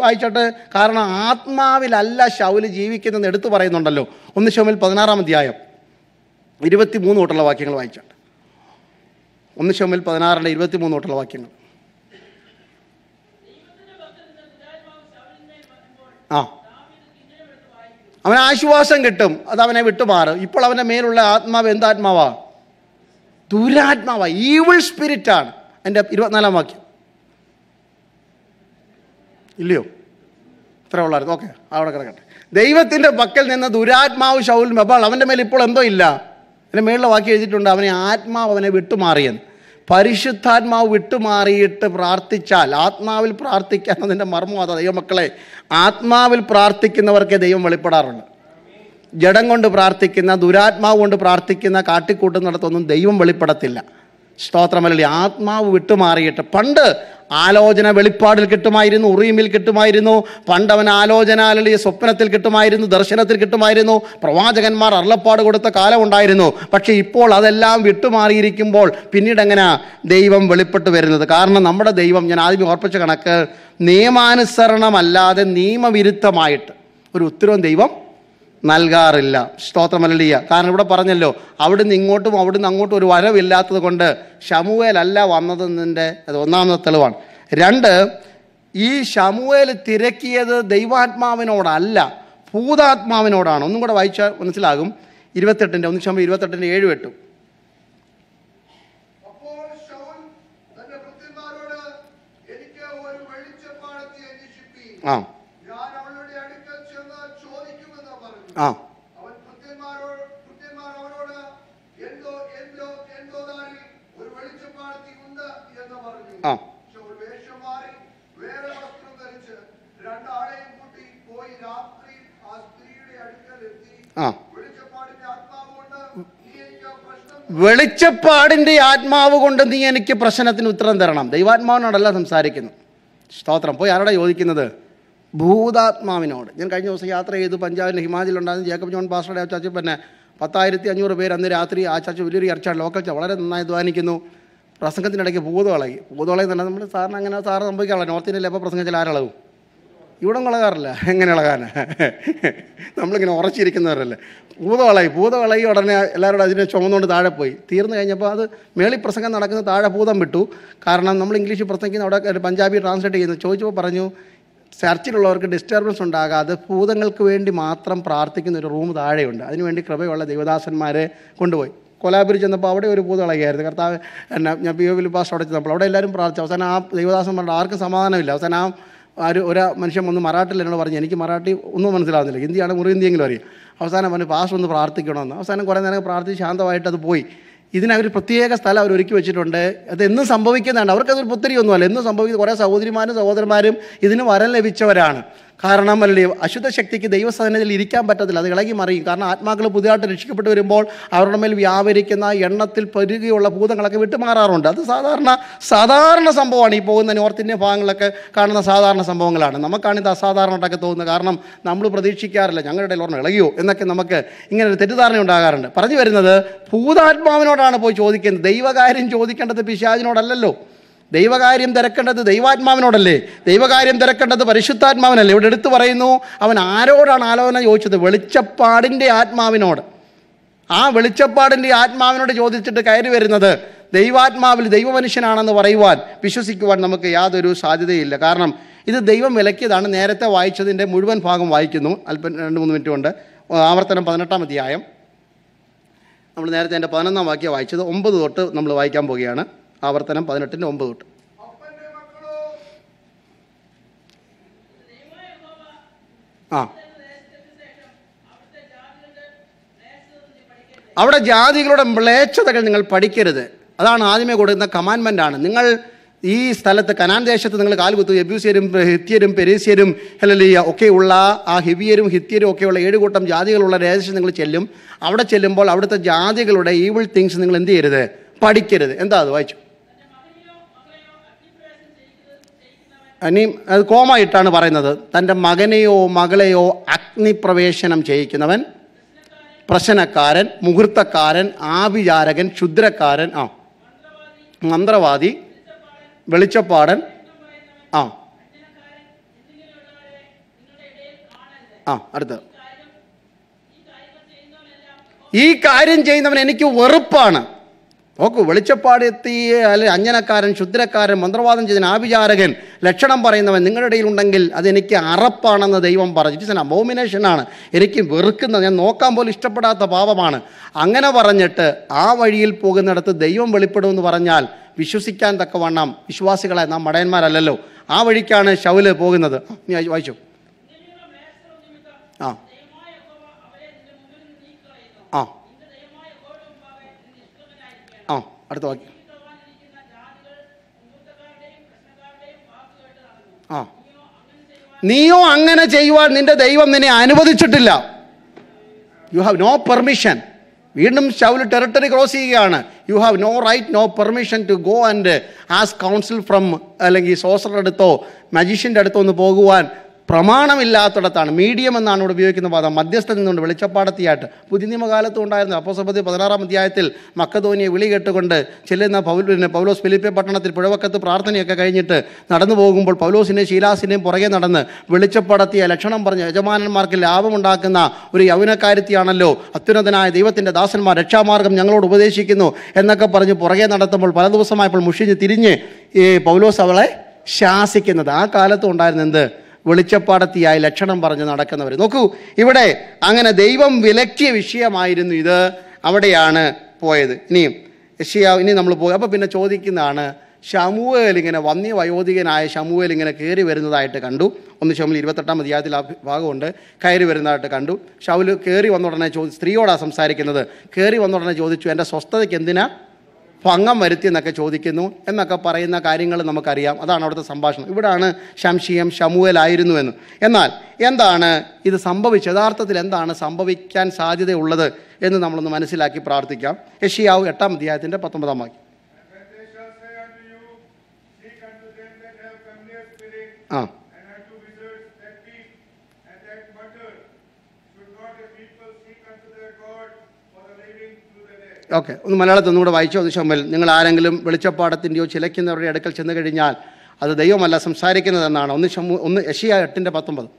വായിച്ചോട്ടെ കാരണം ആത്മാവിലല്ല ശൗല് ജീവിക്കുന്നതെന്ന് എടുത്തു പറയുന്നുണ്ടല്ലോ ഒന്ന് ശൗമിൽ പതിനാറാം അധ്യായം ഇരുപത്തി മൂന്ന് തൊട്ടുള്ള വാക്യങ്ങൾ വായിച്ചോട്ടെ ഒന്ന് ശൗമിൽ പതിനാറിൻ്റെ ഇരുപത്തി മൂന്ന് തൊട്ടുള്ള വാക്യങ്ങൾ ആ അവൻ ആശ്വാസം കിട്ടും അത് അവനെ വിട്ടുമാറും ഇപ്പോൾ അവൻ്റെ മേലുള്ള ആത്മാവ് എന്താത്മാവാ ദുരാത്മാവാ ഈവിൾ സ്പിരിറ്റാണ് എൻ്റെ ഇരുപത്തിനാലാം വാക്യം ഇല്ലയോ അത്ര ഉള്ളായിരുന്നു ഓക്കെ അവിടെ കിടക്കട്ടെ ദൈവത്തിൻ്റെ പക്കൽ നിന്ന് ദുരാത്മാവ് ശൗൽ അപ്പോൾ അവൻ്റെ മേലെ ഇപ്പോൾ എന്തോ ഇല്ല അതിന് മേളിലെ വാക്കി എഴുതിയിട്ടുണ്ട് അവനെ ആത്മാവ് അവനെ വിട്ടുമാറിയെന്ന് പരിശുദ്ധാത്മാവ് വിട്ടുമാറിയിട്ട് പ്രാർത്ഥിച്ചാൽ ആത്മാവിൽ പ്രാർത്ഥിക്കുക എന്നതിൻ്റെ മർമ്മം അതാ ദൈവമക്കളെ ആത്മാവിൽ പ്രാർത്ഥിക്കുന്നവർക്കേ ദൈവം വെളിപ്പെടാറുണ്ട് ജഡം കൊണ്ട് പ്രാർത്ഥിക്കുന്ന ദുരാത്മാവ് കൊണ്ട് പ്രാർത്ഥിക്കുന്ന കാട്ടിക്കൂട്ടുന്നിടത്തൊന്നും ദൈവം വെളിപ്പെടത്തില്ല സ്തോത്രമല്ലി ആത്മാവ് വിട്ടുമാറിയിട്ട് പണ്ട് ആലോചന വെളിപ്പാടിൽ കിട്ടുമായിരുന്നു ഉറീമിൽ കിട്ടുമായിരുന്നു പണ്ടവൻ ആലോചന അല്ലെങ്കിൽ സ്വപ്നത്തിൽ കിട്ടുമായിരുന്നു ദർശനത്തിൽ കിട്ടുമായിരുന്നു പ്രവാചകന്മാർ അരുളപ്പാട് കൊടുത്ത കാലമുണ്ടായിരുന്നു പക്ഷേ ഇപ്പോൾ അതെല്ലാം വിട്ടുമാറിയിരിക്കുമ്പോൾ പിന്നീട് എങ്ങനെ ദൈവം വെളിപ്പെട്ട് വരുന്നത് കാരണം നമ്മുടെ ദൈവം ഞാൻ ആദ്യം ഓർപ്പിച്ച കണക്ക് നിയമാനുസരണമല്ലാതെ നിയമവിരുദ്ധമായിട്ട് ഒരു ഉത്തരവും ദൈവം നൽകാറില്ല സ്തോത്രമല്ലിയ കാരണം ഇവിടെ പറഞ്ഞല്ലോ അവിടുന്ന് ഇങ്ങോട്ടും അവിടുന്ന് അങ്ങോട്ടും ഒരു വരവില്ലാത്തത് കൊണ്ട് ഷമുവേലല്ല വന്നതെന്നതിൻ്റെ അത് ഒന്നാമത്തെ തെളിവാണ് രണ്ട് ഈ ഷമുവേൽ തിരക്കിയത് ദൈവാത്മാവിനോടല്ല ഭൂതാത്മാവിനോടാണ് ഒന്നും കൂടെ വായിച്ചാൽ മനസ്സിലാകും ഇരുപത്തെട്ടിൻ്റെ ഒന്ന് ശമ്പ ഇരുപത്തെട്ടിൻ്റെ ഏഴ് എട്ടു ആ ആ വെളിച്ചപ്പാടിന്റെ ആത്മാവ് കൊണ്ട് നീ എനിക്ക് പ്രശ്നത്തിന് ഉത്തരം തരണം ദൈവാത്മാവിനോടല്ല സംസാരിക്കുന്നു സ്തോത്രം പോയി ആരോടാ ചോദിക്കുന്നത് ഭൂതാത്മാവിനോട് ഞാൻ കഴിഞ്ഞ ദിവസം യാത്ര ചെയ്ത് പഞ്ചാബിലെ ഉണ്ടായിരുന്നു ജേക്കബ് ജോൺ പാസ്റ്ററുടെ ആ ചാച്ചി പിന്നെ പത്തായിരത്തി അഞ്ഞൂറ് പേര് അന്ന് രാത്രി ആ ചാച്ച വലിയൊരു ഇറച്ചാണ് ലോക്കൽ ചാ വളരെ നന്നായി ധ്വാനിക്കുന്നു പ്രസംഗത്തിനിടയ്ക്ക് ഭൂതവളകി ഭൂതവളകി തന്നെ നമ്മൾ സാറിന് അങ്ങനെ സാറ് സംഭവിക്കാറില്ല നോർത്ത് ഇന്ത്യയിൽ എപ്പോൾ പ്രസംഗത്തിൽ ആരളവും ഇവിടെ ഇളകാറില്ല എങ്ങനെ ഇളകാനാ നമ്മളിങ്ങനെ ഉറച്ചിരിക്കുന്നവരല്ലേ ഭൂതവളകി ഭൂതവളകി ഉടനെ എല്ലാവരോടും അതിനെ ചുമന്നുകൊണ്ട് താഴെ പോയി തീർന്നു കഴിഞ്ഞപ്പോൾ അത് മേളി പ്രസംഗം നടക്കുന്ന താഴെ ഭൂതം വിട്ടു കാരണം നമ്മൾ ഇംഗ്ലീഷിൽ പ്രസംഗിക്കുന്ന അവിടെ പഞ്ചാബി ട്രാൻസ്ലേറ്റ് ചെയ്യുന്നു ചോദിച്ചപ്പോൾ പറഞ്ഞു ചർച്ചിലുള്ളവർക്ക് ഡിസ്റ്റർബൻസ് ഉണ്ടാകാതെ ഭൂതങ്ങൾക്ക് വേണ്ടി മാത്രം പ്രാർത്ഥിക്കുന്ന ഒരു റൂം താഴെയുണ്ട് അതിനുവേണ്ടി കൃപയുള്ള ദേവദാസന്മാരെ കൊണ്ടുപോയി കൊലാപുരി ചെന്നപ്പോൾ അവിടെ ഒരു പൂത ഇളകിയായിരുന്നു കർത്താവ് എന്നെ ഞാൻ പി ഒ വിൽപാസ് അവിടെ ചെന്നപ്പോൾ അവിടെ എല്ലാവരും പ്രാർത്ഥിച്ചു അവസാനം ആ ദേവദാസന്മാരുടെ ആർക്കും സമാധാനമില്ല അവസാനം ആ ഒരു ഒരാ മനുഷ്യൻ ഒന്ന് മറാഠിയിൽ എന്നോട് പറഞ്ഞു എനിക്ക് മറാട്ടി ഒന്നും മനസ്സിലാവുന്നില്ല ഹിന്ദിയാണ് മുറി ഹിന്ദിയെങ്കിലും അറിയാം അവസാനം പറഞ്ഞു പാസ് ഒന്ന് പ്രാർത്ഥിക്കണമെന്ന് അവസാനം കുറേ നേരം പ്രാർത്ഥിച്ച് ശാന്തമായിട്ട് അത് പോയി ഇതിനവർ പ്രത്യേക സ്ഥലം അവർ ഒരുക്കി വെച്ചിട്ടുണ്ട് അത് എന്നും സംഭവിക്കുന്നതാണ് അവർക്കതൊരു ഒന്നുമല്ല എന്നും സംഭവിക്കുന്നത് കുറേ സഹോദരിമാരും സഹോദരന്മാരും ഇതിന് വരം ലഭിച്ചവരാണ് കാരണം അല്ലേ അശുദ്ധ ശക്തിക്ക് ദൈവസന്നിധിയിൽ ഇരിക്കാൻ പറ്റത്തില്ല അത് ഇളകി മറിയും കാരണം ആത്മാക്കൾ പുതിയതായിട്ട് രക്ഷിക്കപ്പെട്ട് വരുമ്പോൾ അവരുടെ മേൽ വ്യാപരിക്കുന്ന എണ്ണത്തിൽ പെരുകയുള്ള ഭൂതങ്ങളൊക്കെ വിട്ടുമാറാറുണ്ട് അത് സാധാരണ സാധാരണ സംഭവമാണ് ഈ പോകുന്ന നോർത്ത് ഇന്ത്യൻ ഭാഗങ്ങളിലൊക്കെ കാണുന്ന സാധാരണ സംഭവങ്ങളാണ് ഇത് അസാധാരണമായിട്ടൊക്കെ തോന്നുന്നത് കാരണം നമ്മൾ പ്രതീക്ഷിക്കാറില്ല ഞങ്ങളുടെ ലോർന്ന് ഇളകിയോ എന്നൊക്കെ നമുക്ക് ഇങ്ങനെ ഒരു തെറ്റിദ്ധാരണ ഉണ്ടാകാറുണ്ട് പറഞ്ഞു വരുന്നത് ഭൂതാത്മാവിനോടാണ് പോയി ചോദിക്കുന്നത് ദൈവകാര്യം ചോദിക്കേണ്ടത് പിശാചിനോടല്ലല്ലോ ദൈവകാര്യം തിരക്കേണ്ടത് ദൈവാത്മാവിനോടല്ലേ ദൈവകാര്യം തിരക്കേണ്ടത് പരിശുദ്ധാത്മാവിനല്ലേ ഇവിടെ എടുത്തു പറയുന്നു അവൻ ആരോടാണ് ആലോചന ചോദിച്ചത് വെളിച്ചപ്പാടിൻ്റെ ആത്മാവിനോട് ആ വെളിച്ചപ്പാടിൻ്റെ ആത്മാവിനോട് ചോദിച്ചിട്ട് കയറി വരുന്നത് ദൈവാത്മാവിൽ ദൈവമനുഷ്യനാണെന്ന് പറയുവാൻ വിശ്വസിക്കുവാൻ നമുക്ക് യാതൊരു സാധ്യതയില്ല കാരണം ഇത് ദൈവം വിലക്കിയതാണ് നേരത്തെ വായിച്ചതിൻ്റെ മുഴുവൻ ഭാഗം വായിക്കുന്നു അല്പം രണ്ട് മൂന്ന് മിനിറ്റ് കൊണ്ട് ആവർത്തനം പതിനെട്ടാം അധ്യായം നമ്മൾ നേരത്തെ എൻ്റെ പതിനൊന്നാം വാക്യം വായിച്ചത് ഒമ്പത് തൊട്ട് നമ്മൾ വായിക്കാൻ പോവുകയാണ് ആവർത്തനം പതിനെട്ടിൻ്റെ ഒമ്പത് തൊട്ട് ആ അവിടെ ജാതികളുടെ മ്ലേച്ഛതകൾ നിങ്ങൾ പഠിക്കരുത് അതാണ് ആദ്യമേ കൊടുക്കുന്ന കമാൻമെൻ്റാണ് നിങ്ങൾ ഈ സ്ഥലത്ത് കനാൻ ദേശത്ത് നിങ്ങൾ കാൽകുത്തു എബ്യൂസിയരും ഹിത്യരും പെരീസ്യരും ഹലലിയ ഒക്കെയുള്ള ആ ഹിബിയരും ഹിത്യരും ഒക്കെയുള്ള ഏഴ് കൂട്ടം ജാതികളുള്ള ദേശത്ത് നിങ്ങൾ ചെല്ലും അവിടെ ചെല്ലുമ്പോൾ അവിടുത്തെ ജാതികളുടെ ഈവിൾ തിങ്സ് നിങ്ങൾ എന്ത് ചെയ്യരുത് പഠിക്കരുത് എന്താ അത് വായിച്ചു ഇനി അത് കോമായിട്ടാണ് പറയുന്നത് തൻ്റെ മകനെയോ മകളെയോ അഗ്നിപ്രവേശനം ചെയ്യിക്കുന്നവൻ പ്രശ്നക്കാരൻ മുഹൂർത്തക്കാരൻ ആവിചാരകൻ ക്ഷുദ്രക്കാരൻ ആ മന്ത്രവാദി വെളിച്ചപ്പാടൻ ആ ആ അടുത്ത് ഈ കാര്യം ചെയ്യുന്നവൻ എനിക്ക് വെറുപ്പാണ് നോക്കൂ വെളിച്ചപ്പാടെത്തിയ അല്ലെ അഞ്ജനക്കാരൻ ക്ഷുദ്രക്കാരൻ മന്ത്രവാദം ചെയ്തതിന് ആഭിചാരകൻ ലക്ഷണം പറയുന്നവൻ നിങ്ങളുടെ ഇടയിൽ ഉണ്ടെങ്കിൽ അതെനിക്ക് അറപ്പാണെന്ന് ദൈവം പറഞ്ഞു ഇറ്റ്സ് എൻ അബോമിനേഷനാണ് എനിക്ക് വെറുക്കുന്ന ഞാൻ നോക്കാൻ പോലും ഇഷ്ടപ്പെടാത്ത പാപമാണ് അങ്ങനെ പറഞ്ഞിട്ട് ആ വഴിയിൽ പോകുന്നിടത്ത് ദൈവം വെളിപ്പെടുമെന്ന് പറഞ്ഞാൽ വിശ്വസിക്കാൻ തക്കവണ്ണം വിശ്വാസികളെ നാം മടയന്മാരല്ലല്ലോ ആ വഴിക്കാണ് ഷൗല് പോകുന്നത് വായിച്ചു ആ അടുത്ത വാക്യം ആ നീയോ അങ്ങനെ ചെയ്യുവാൻ നിന്റെ ദൈവം നിന്നെ അനുവദിച്ചിട്ടില്ല യു ഹാവ് നോ പെർമിഷൻ വീണ്ടും ഷൗല് ടെറിട്ടറി ക്രോസ് ചെയ്യുകയാണ് you have no right no permission to go and ask counsel from അല്ലെങ്കിൽ സോസറുടെ അടുത്തോ മജീഷ്യൻ്റെ അടുത്തോ ഒന്ന് പോകുവാൻ പ്രമാണമില്ലാത്തിടത്താണ് മീഡിയം എന്നാണ് ഇവിടെ ഉപയോഗിക്കുന്ന വാദം മധ്യസ്ഥൻ നിന്നുകൊണ്ട് വെളിച്ചപ്പാടത്തിയായിട്ട് പുതിയ നിയമകാലത്തും ഉണ്ടായിരുന്നു അപ്പോസഭതി പതിനാറാം അധ്യായത്തിൽ മക്കധോനിയെ വിളി കേട്ടുകൊണ്ട് ചെല്ലുന്ന പൗൽ പിന്നെ പൗലോസ് ഫിലിപ്പെ പട്ടണത്തിൽ പുഴവക്കത്ത് പ്രാർത്ഥനയൊക്കെ കഴിഞ്ഞിട്ട് നടന്നു പോകുമ്പോൾ പൗലോസിൻ്റെയും ശീലാസിൻ്റെയും പുറകെ നടന്ന് വെളിച്ചപ്പടത്തിയ ലക്ഷണം പറഞ്ഞ യജമാനന്മാർക്ക് ലാഭമുണ്ടാക്കുന്ന ഒരു യൗവനക്കാരത്തിയാണല്ലോ അത്യുന്നതനായ ദൈവത്തിൻ്റെ ദാസന്മാർ രക്ഷാമാർഗം ഞങ്ങളോട് ഉപദേശിക്കുന്നു എന്നൊക്കെ പറഞ്ഞ് പുറകെ നടത്തുമ്പോൾ പല ദിവസമായപ്പോൾ മുഷിഞ്ഞ് തിരിഞ്ഞ് ഈ പൗലോസ് അവളെ ശാസിക്കുന്നത് ആ കാലത്തും ഉണ്ടായിരുന്നെന്ത് വെളിച്ചപ്പാടത്തിയായി ലക്ഷണം പറഞ്ഞ് നടക്കുന്നവർ നോക്കൂ ഇവിടെ അങ്ങനെ ദൈവം വിലക്കിയ വിഷയമായിരുന്നു ഇത് അവിടെയാണ് പോയത് ഇനിയും യഷിയാ ഇനി നമ്മൾ പോയി അപ്പോൾ പിന്നെ ചോദിക്കുന്നതാണ് ഷമുവേൽ ഇങ്ങനെ വന്യ വയോധികനായ ഷമുവേൽ ഇങ്ങനെ കയറി വരുന്നതായിട്ട് കണ്ടു ഒന്ന് ഷമുൽ ഇരുപത്തെട്ടാം അധ്യായത്തിൽ ആ ഭാഗമുണ്ട് കയറി വരുന്നതായിട്ട് കണ്ടു ഷൗൽ കയറി വന്ന ഉടനെ ചോദി സ്ത്രീയോടാണ് സംസാരിക്കുന്നത് കയറി വന്ന ഉടനെ ചോദിച്ചു എൻ്റെ സ്വസ്ഥതയ്ക്ക് എന്തിനാ ഭംഗം വരുത്തി എന്നൊക്കെ ചോദിക്കുന്നു എന്നൊക്കെ പറയുന്ന കാര്യങ്ങൾ നമുക്കറിയാം അതാണ് അവിടുത്തെ സംഭാഷണം ഇവിടാണ് ഷംഷിയം ഷമുവലായിരുന്നു എന്ന് എന്നാൽ എന്താണ് ഇത് സംഭവിച്ച യഥാർത്ഥത്തിൽ എന്താണ് സംഭവിക്കാൻ സാധ്യതയുള്ളത് എന്ന് നമ്മളൊന്ന് മനസ്സിലാക്കി പ്രാർത്ഥിക്കാം യഷിയാവ് എട്ടാം അധ്യായത്തിൻ്റെ പത്തൊമ്പതാം വാക്യം ആ ഓക്കെ ഒന്ന് മലയാളത്തിൽ ഒന്നുകൂടെ വായിച്ചോ ഒന്ന് ശമ്മൽ നിങ്ങൾ ആരെങ്കിലും വെളിച്ചപ്പാടത്തിൻ്റെയോ ചിലയ്ക്കുന്നവരുടെ അടുക്കൽ ചെന്ന് കഴിഞ്ഞാൽ അത് ദൈവമല്ല സംസാരിക്കുന്നതെന്നാണ് ഒന്ന് ശമു ഒന്ന് യഷിയ എട്ടിൻ്റെ പത്തൊമ്പത്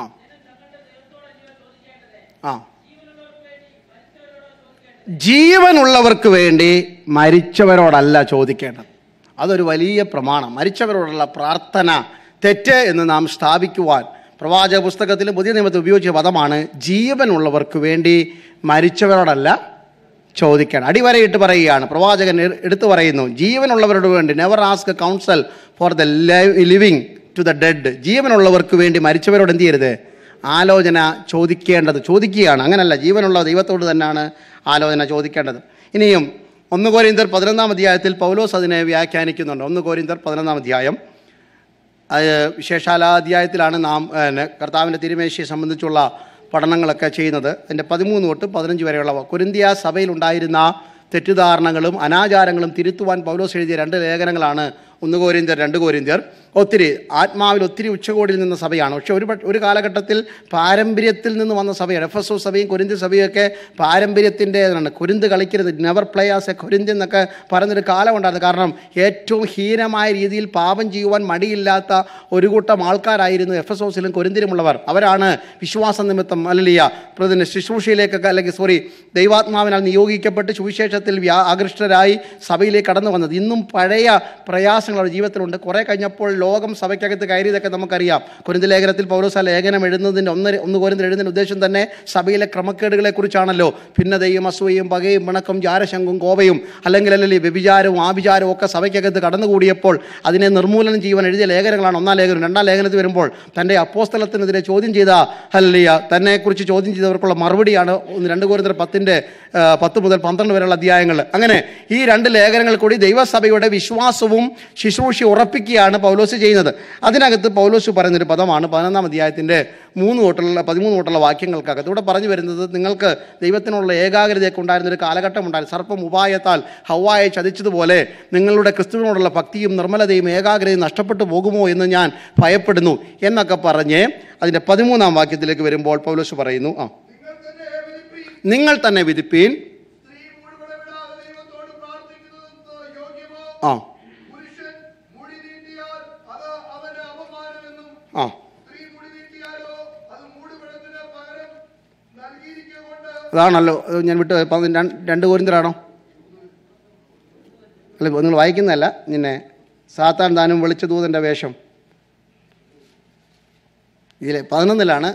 ആ ആ ജീവനുള്ളവർക്ക് വേണ്ടി മരിച്ചവരോടല്ല ചോദിക്കേണ്ടത് അതൊരു വലിയ പ്രമാണം മരിച്ചവരോടുള്ള പ്രാർത്ഥന തെറ്റ് എന്ന് നാം സ്ഥാപിക്കുവാൻ പ്രവാചക പുസ്തകത്തിൽ പുതിയ നിയമത്തിൽ ഉപയോഗിച്ച പദമാണ് ജീവനുള്ളവർക്ക് വേണ്ടി മരിച്ചവരോടല്ല ചോദിക്കണം അടിവരയിട്ട് പറയുകയാണ് പ്രവാചകൻ എടുത്തു പറയുന്നു ജീവനുള്ളവരോട് വേണ്ടി never ask counsel for the living to the dead ജീവനുള്ളവർക്ക് വേണ്ടി മരിച്ചവരോട് എന്ത് ചെയ്യരുത് ആലോചന ചോദിക്കേണ്ടത് ചോദിക്കുകയാണ് അങ്ങനല്ല ജീവനുള്ള ദൈവത്തോട് തന്നെയാണ് ആലോചന ചോദിക്കേണ്ടത് ഇനിയും ഒന്ന് കോരിന്തർ പതിനൊന്നാം അധ്യായത്തിൽ പൗലോസ് അതിനെ വ്യാഖ്യാനിക്കുന്നുണ്ട് ഒന്ന് കോരിന്തർ പതിനൊന്നാം അധ്യായം അധ്യായത്തിലാണ് നാം കർത്താവിൻ്റെ തിരുമേശിയെ സംബന്ധിച്ചുള്ള പഠനങ്ങളൊക്കെ ചെയ്യുന്നത് അതിൻ്റെ പതിമൂന്ന് തൊട്ട് പതിനഞ്ച് വരെയുള്ളവ കുരിന്തിയ സഭയിലുണ്ടായിരുന്ന തെറ്റിദ്ധാരണകളും അനാചാരങ്ങളും തിരുത്തുവാൻ പൗലോസ് എഴുതിയ രണ്ട് ലേഖനങ്ങളാണ് ഒന്ന് കോരിന്തർ രണ്ട് കോരിന്തർ ഒത്തിരി ആത്മാവിൽ ഒത്തിരി ഉച്ചകോടിയിൽ നിന്ന സഭയാണ് പക്ഷെ ഒരു ഒരു കാലഘട്ടത്തിൽ പാരമ്പര്യത്തിൽ നിന്ന് വന്ന സഭയാണ് എഫ് എസ് ഒ സഭയും കൊരിന്ത്യ സഭയും ഒക്കെ പാരമ്പര്യത്തിൻ്റേതാണ് കൊരിന്ത് കളിക്കരുത് never play as a Corinthian എന്നൊക്കെ പറഞ്ഞൊരു കാലമുണ്ടായിരുന്നു കാരണം ഏറ്റവും ഹീനമായ രീതിയിൽ പാപം ചെയ്യുവാൻ മടിയില്ലാത്ത ഒരു കൂട്ടം ആൾക്കാരായിരുന്നു എഫ് എസ് ഒസിലും കൊരിന്തിലുമുള്ളവർ അവരാണ് വിശ്വാസ നിമിത്തം അല്ലല്ല പ്രതിന് ശുശ്രൂഷയിലേക്കൊക്കെ അല്ലെങ്കിൽ സോറി ദൈവാത്മാവിനാൽ നിയോഗിക്കപ്പെട്ട് സുവിശേഷത്തിൽ വ്യാ ആകൃഷ്ടരായി സഭയിലേക്ക് കടന്നു വന്നത് ഇന്നും പഴയ പ്രയാസം പ്രയാസങ്ങൾ അവരുടെ ജീവിതത്തിലുണ്ട് കുറേ കഴിഞ്ഞപ്പോൾ ലോകം സഭയ്ക്കകത്ത് കയറിയതൊക്കെ നമുക്കറിയാം കുരുന്ത് ലേഖനത്തിൽ പൗരോസ ലേഖനം എഴുതുന്നതിൻ്റെ ഒന്നര ഒന്ന് കോരുന്ന എഴുതുന്ന ഉദ്ദേശം തന്നെ സഭയിലെ ക്രമക്കേടുകളെക്കുറിച്ചാണല്ലോ ഭിന്നതയും അസൂയയും പകയും പിണക്കും ജാരശങ്കും കോപയും അല്ലെങ്കിൽ അല്ലെങ്കിൽ വ്യഭിചാരവും ആഭിചാരവും ഒക്കെ സഭയ്ക്കകത്ത് കടന്നുകൂടിയപ്പോൾ അതിനെ നിർമൂലനം ചെയ്യുവാൻ എഴുതിയ ലേഖനങ്ങളാണ് ഒന്നാം ലേഖനം രണ്ടാം ലേഖനത്തിൽ വരുമ്പോൾ തൻ്റെ അപ്പോസ്ഥലത്തിനെതിരെ ചോദ്യം ചെയ്ത അല്ലിയ തന്നെക്കുറിച്ച് ചോദ്യം ചെയ്തവർക്കുള്ള മറുപടിയാണ് രണ്ട് കോരുന്നർ പത്തിൻ്റെ പത്ത് മുതൽ പന്ത്രണ്ട് വരെയുള്ള അധ്യായങ്ങൾ അങ്ങനെ ഈ രണ്ട് ലേഖനങ്ങൾ കൂടി ദൈവസഭയുടെ വിശ്വാസവും ശുശ്രൂഷ ഉറപ്പിക്കുകയാണ് പൗലോസ് ചെയ്യുന്നത് അതിനകത്ത് പൗലോസ് പറയുന്നൊരു പദമാണ് പതിനൊന്നാം അധ്യായത്തിൻ്റെ മൂന്ന് തൊട്ടുള്ള പതിമൂന്ന് തൊട്ടുള്ള വാക്യങ്ങൾക്കകത്ത് ഇവിടെ പറഞ്ഞു വരുന്നത് നിങ്ങൾക്ക് ദൈവത്തിനുള്ള ഏകാഗ്രതയൊക്കെ ഉണ്ടായിരുന്നൊരു കാലഘട്ടം ഉണ്ടായിരുന്നു സർപ്പം ഉപായത്താൽ ഹവായെ ചതിച്ചതുപോലെ നിങ്ങളുടെ ക്രിസ്തുവിനോടുള്ള ഭക്തിയും നിർമ്മലതയും ഏകാഗ്രതയും നഷ്ടപ്പെട്ടു പോകുമോ എന്ന് ഞാൻ ഭയപ്പെടുന്നു എന്നൊക്കെ പറഞ്ഞ് അതിൻ്റെ പതിമൂന്നാം വാക്യത്തിലേക്ക് വരുമ്പോൾ പൗലോസ് പറയുന്നു ആ നിങ്ങൾ തന്നെ വിധിപ്പീൻ ആ ആ അതാണല്ലോ ഞാൻ വിട്ടു രണ്ട് കോരിന്തരാണോ അല്ല നിങ്ങൾ വായിക്കുന്നതല്ല നിന്നെ സാത്താൻ താനും വെളിച്ച ദൂതൻ്റെ വേഷം ഇതിൽ പതിനൊന്നിലാണ്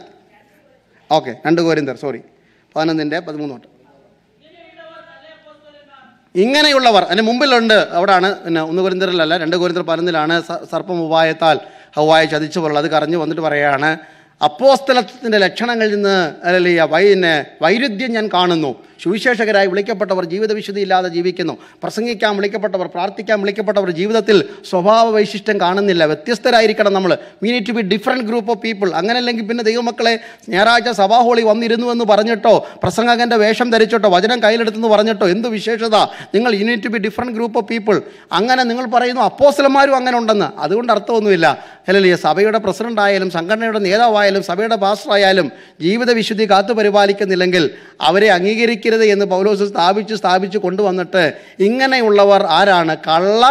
ഓക്കെ രണ്ട് കോരിന്തർ സോറി പതിനൊന്നിൻ്റെ പതിമൂന്ന് തൊട്ട് ഇങ്ങനെയുള്ളവർ അതിന് മുമ്പിലുണ്ട് അവിടാണ് പിന്നെ ഒന്ന് കോരിന്തറിലല്ല രണ്ട് കോരിന്തർ പതിനൊന്നിലാണ് സർപ്പം ഉപായത്താൽ ഹവായ ചതിച്ചു പോലുള്ള അത് കറഞ്ഞു വന്നിട്ട് പറയാണ് അപ്പോസ്തലത്തിൻ്റെ ലക്ഷണങ്ങളിൽ നിന്ന് അല്ലെങ്കിൽ വൈനെ വൈരുദ്ധ്യം ഞാൻ കാണുന്നു സുവിശേഷകരായി വിളിക്കപ്പെട്ടവർ ജീവിതവിശുദ്ധി ഇല്ലാതെ ജീവിക്കുന്നു പ്രസംഗിക്കാൻ വിളിക്കപ്പെട്ടവർ പ്രാർത്ഥിക്കാൻ വിളിക്കപ്പെട്ടവർ ജീവിതത്തിൽ സ്വഭാവ വൈശിഷ്ട്യം കാണുന്നില്ല വ്യത്യസ്തരായിരിക്കണം നമ്മൾ we need to be different group of people അല്ലെങ്കിൽ പിന്നെ ദൈവമക്കളെ ഞായറാഴ്ച സഭാഹോളി വന്നിരുന്നു എന്ന് പറഞ്ഞിട്ടോ പ്രസംഗകൻ്റെ വേഷം ധരിച്ചിട്ടോ വചനം കയ്യിലെടുത്തെന്ന് പറഞ്ഞിട്ടോ എന്ത് വിശേഷത നിങ്ങൾ you need to be different group of people അങ്ങനെ നിങ്ങൾ പറയുന്നു അപ്പോസലന്മാരും അങ്ങനെ ഉണ്ടെന്ന് അതുകൊണ്ട് അർത്ഥമൊന്നുമില്ല അല്ലെങ്കിൽ സഭയുടെ പ്രസിഡൻ്റായാലും സംഘടനയുടെ നേതാവായാലും സഭയുടെ പാസ്റ്ററായാലും ജീവിത വിശുദ്ധി കാത്തുപരിപാലിക്കുന്നില്ലെങ്കിൽ അവരെ അംഗീകരിക്കരുത് എന്ന് പൗലോസ് സ്ഥാപിച്ച് സ്ഥാപിച്ച് കൊണ്ടുവന്നിട്ട് ഇങ്ങനെയുള്ളവർ ആരാണ് കള്ള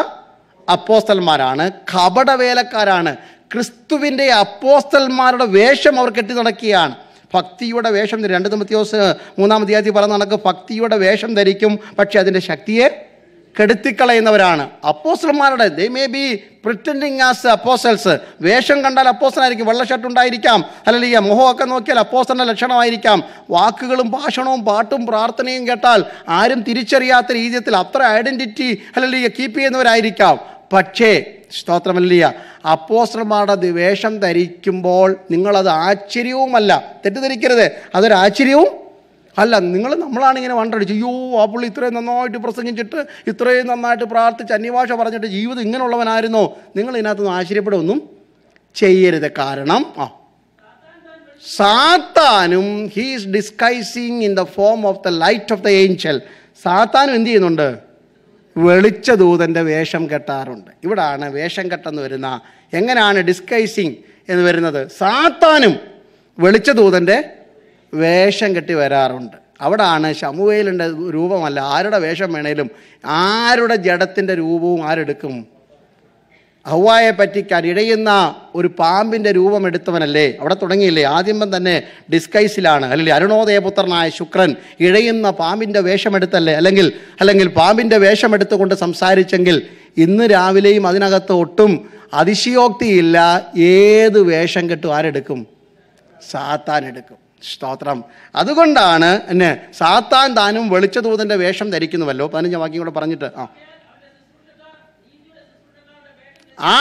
അപ്പോസ്റ്റന്മാരാണ് കപടവേലക്കാരാണ് ക്രിസ്തുവിൻ്റെ അപ്പോസ്റ്റന്മാരുടെ വേഷം അവർ കെട്ടി നടക്കുകയാണ് ഭക്തിയുടെ വേഷം രണ്ട് മത്തിയോസ് മൂന്നാം അധ്യായത്തിൽ പറഞ്ഞ കണക്ക് ഭക്തിയുടെ വേഷം ധരിക്കും പക്ഷേ അതിൻ്റെ ശക്തിയെ കെടുത്തിക്കളയുന്നവരാണ് അപ്പോസ്റ്റർമാരുടെ they may be pretending as apostles വേഷം കണ്ടാൽ അപ്പോസനായിരിക്കും വെള്ള ഷർട്ട് ഉണ്ടായിരിക്കാം അല്ലെങ്കിൽ മുഖമൊക്കെ നോക്കിയാൽ അപ്പോസ്റ്റലിൻ്റെ ലക്ഷണമായിരിക്കാം വാക്കുകളും ഭാഷണവും പാട്ടും പ്രാർത്ഥനയും കേട്ടാൽ ആരും തിരിച്ചറിയാത്ത രീതിയിൽ അത്ര ഐഡൻറ്റിറ്റി അല്ലെങ്കിൽ കീപ്പ് ചെയ്യുന്നവരായിരിക്കാം പക്ഷേ സ്തോത്രമല്ലിയ അപ്പോസ്റ്റർമാരുടെ വേഷം ധരിക്കുമ്പോൾ നിങ്ങളത് ആശ്ചര്യവുമല്ല തെറ്റിദ്ധരിക്കരുത് അതൊരാശ്ചര്യവും അല്ല നിങ്ങൾ നമ്മളാണ് ഇങ്ങനെ വണ്ടടിച്ച് അയ്യോ ആ പുള്ളി ഇത്രയും നന്നായിട്ട് പ്രസംഗിച്ചിട്ട് ഇത്രയും നന്നായിട്ട് പ്രാർത്ഥിച്ച് അന്യഭാഷ പറഞ്ഞിട്ട് ജീവിതം ഇങ്ങനെയുള്ളവനായിരുന്നോ നിങ്ങൾ ഇതിനകത്തൊന്നും ആശ്ചര്യപ്പെടുമൊന്നും ചെയ്യരുത് കാരണം ആ സാത്താനും he's disguising in the form of the light of the angel സാത്താനും എന്ത് ചെയ്യുന്നുണ്ട് വെളിച്ചദൂതൻ്റെ വേഷം കെട്ടാറുണ്ട് ഇവിടാണ് വേഷം കെട്ടെന്ന് വരുന്ന എങ്ങനെയാണ് ഡിസ്കൈസിങ് എന്ന് വരുന്നത് സാത്താനും വെളിച്ചദൂതൻ്റെ വേഷം കെട്ടി വരാറുണ്ട് അവിടാണ് ശമുവേലിൻ്റെ രൂപമല്ല ആരുടെ വേഷം വേണേലും ആരുടെ ജഡത്തിൻ്റെ രൂപവും ആരെടുക്കും ഹൗവായെ പറ്റിക്കാൻ കരിടയുന്ന ഒരു പാമ്പിൻ്റെ രൂപം എടുത്തവനല്ലേ അവിടെ തുടങ്ങിയില്ലേ ആദ്യം തന്നെ ഡിസ്കൈസിലാണ് അല്ലെങ്കിൽ അരുണോദയപുത്രനായ ശുക്രൻ ഇഴയുന്ന പാമ്പിൻ്റെ വേഷമെടുത്തല്ലേ അല്ലെങ്കിൽ അല്ലെങ്കിൽ പാമ്പിൻ്റെ വേഷമെടുത്തുകൊണ്ട് സംസാരിച്ചെങ്കിൽ ഇന്ന് രാവിലെയും അതിനകത്ത് ഒട്ടും അതിശയോക്തിയില്ല ഏത് വേഷം കെട്ടും ആരെടുക്കും സാത്താൻ എടുക്കും സ്തോത്രം അതുകൊണ്ടാണ് എന്നെ സാത്താൻ താനും വെളിച്ചതൂതൻ്റെ വേഷം ധരിക്കുന്നുവല്ലോ പതിനഞ്ച വാക്യം കൂടെ പറഞ്ഞിട്ട് ആ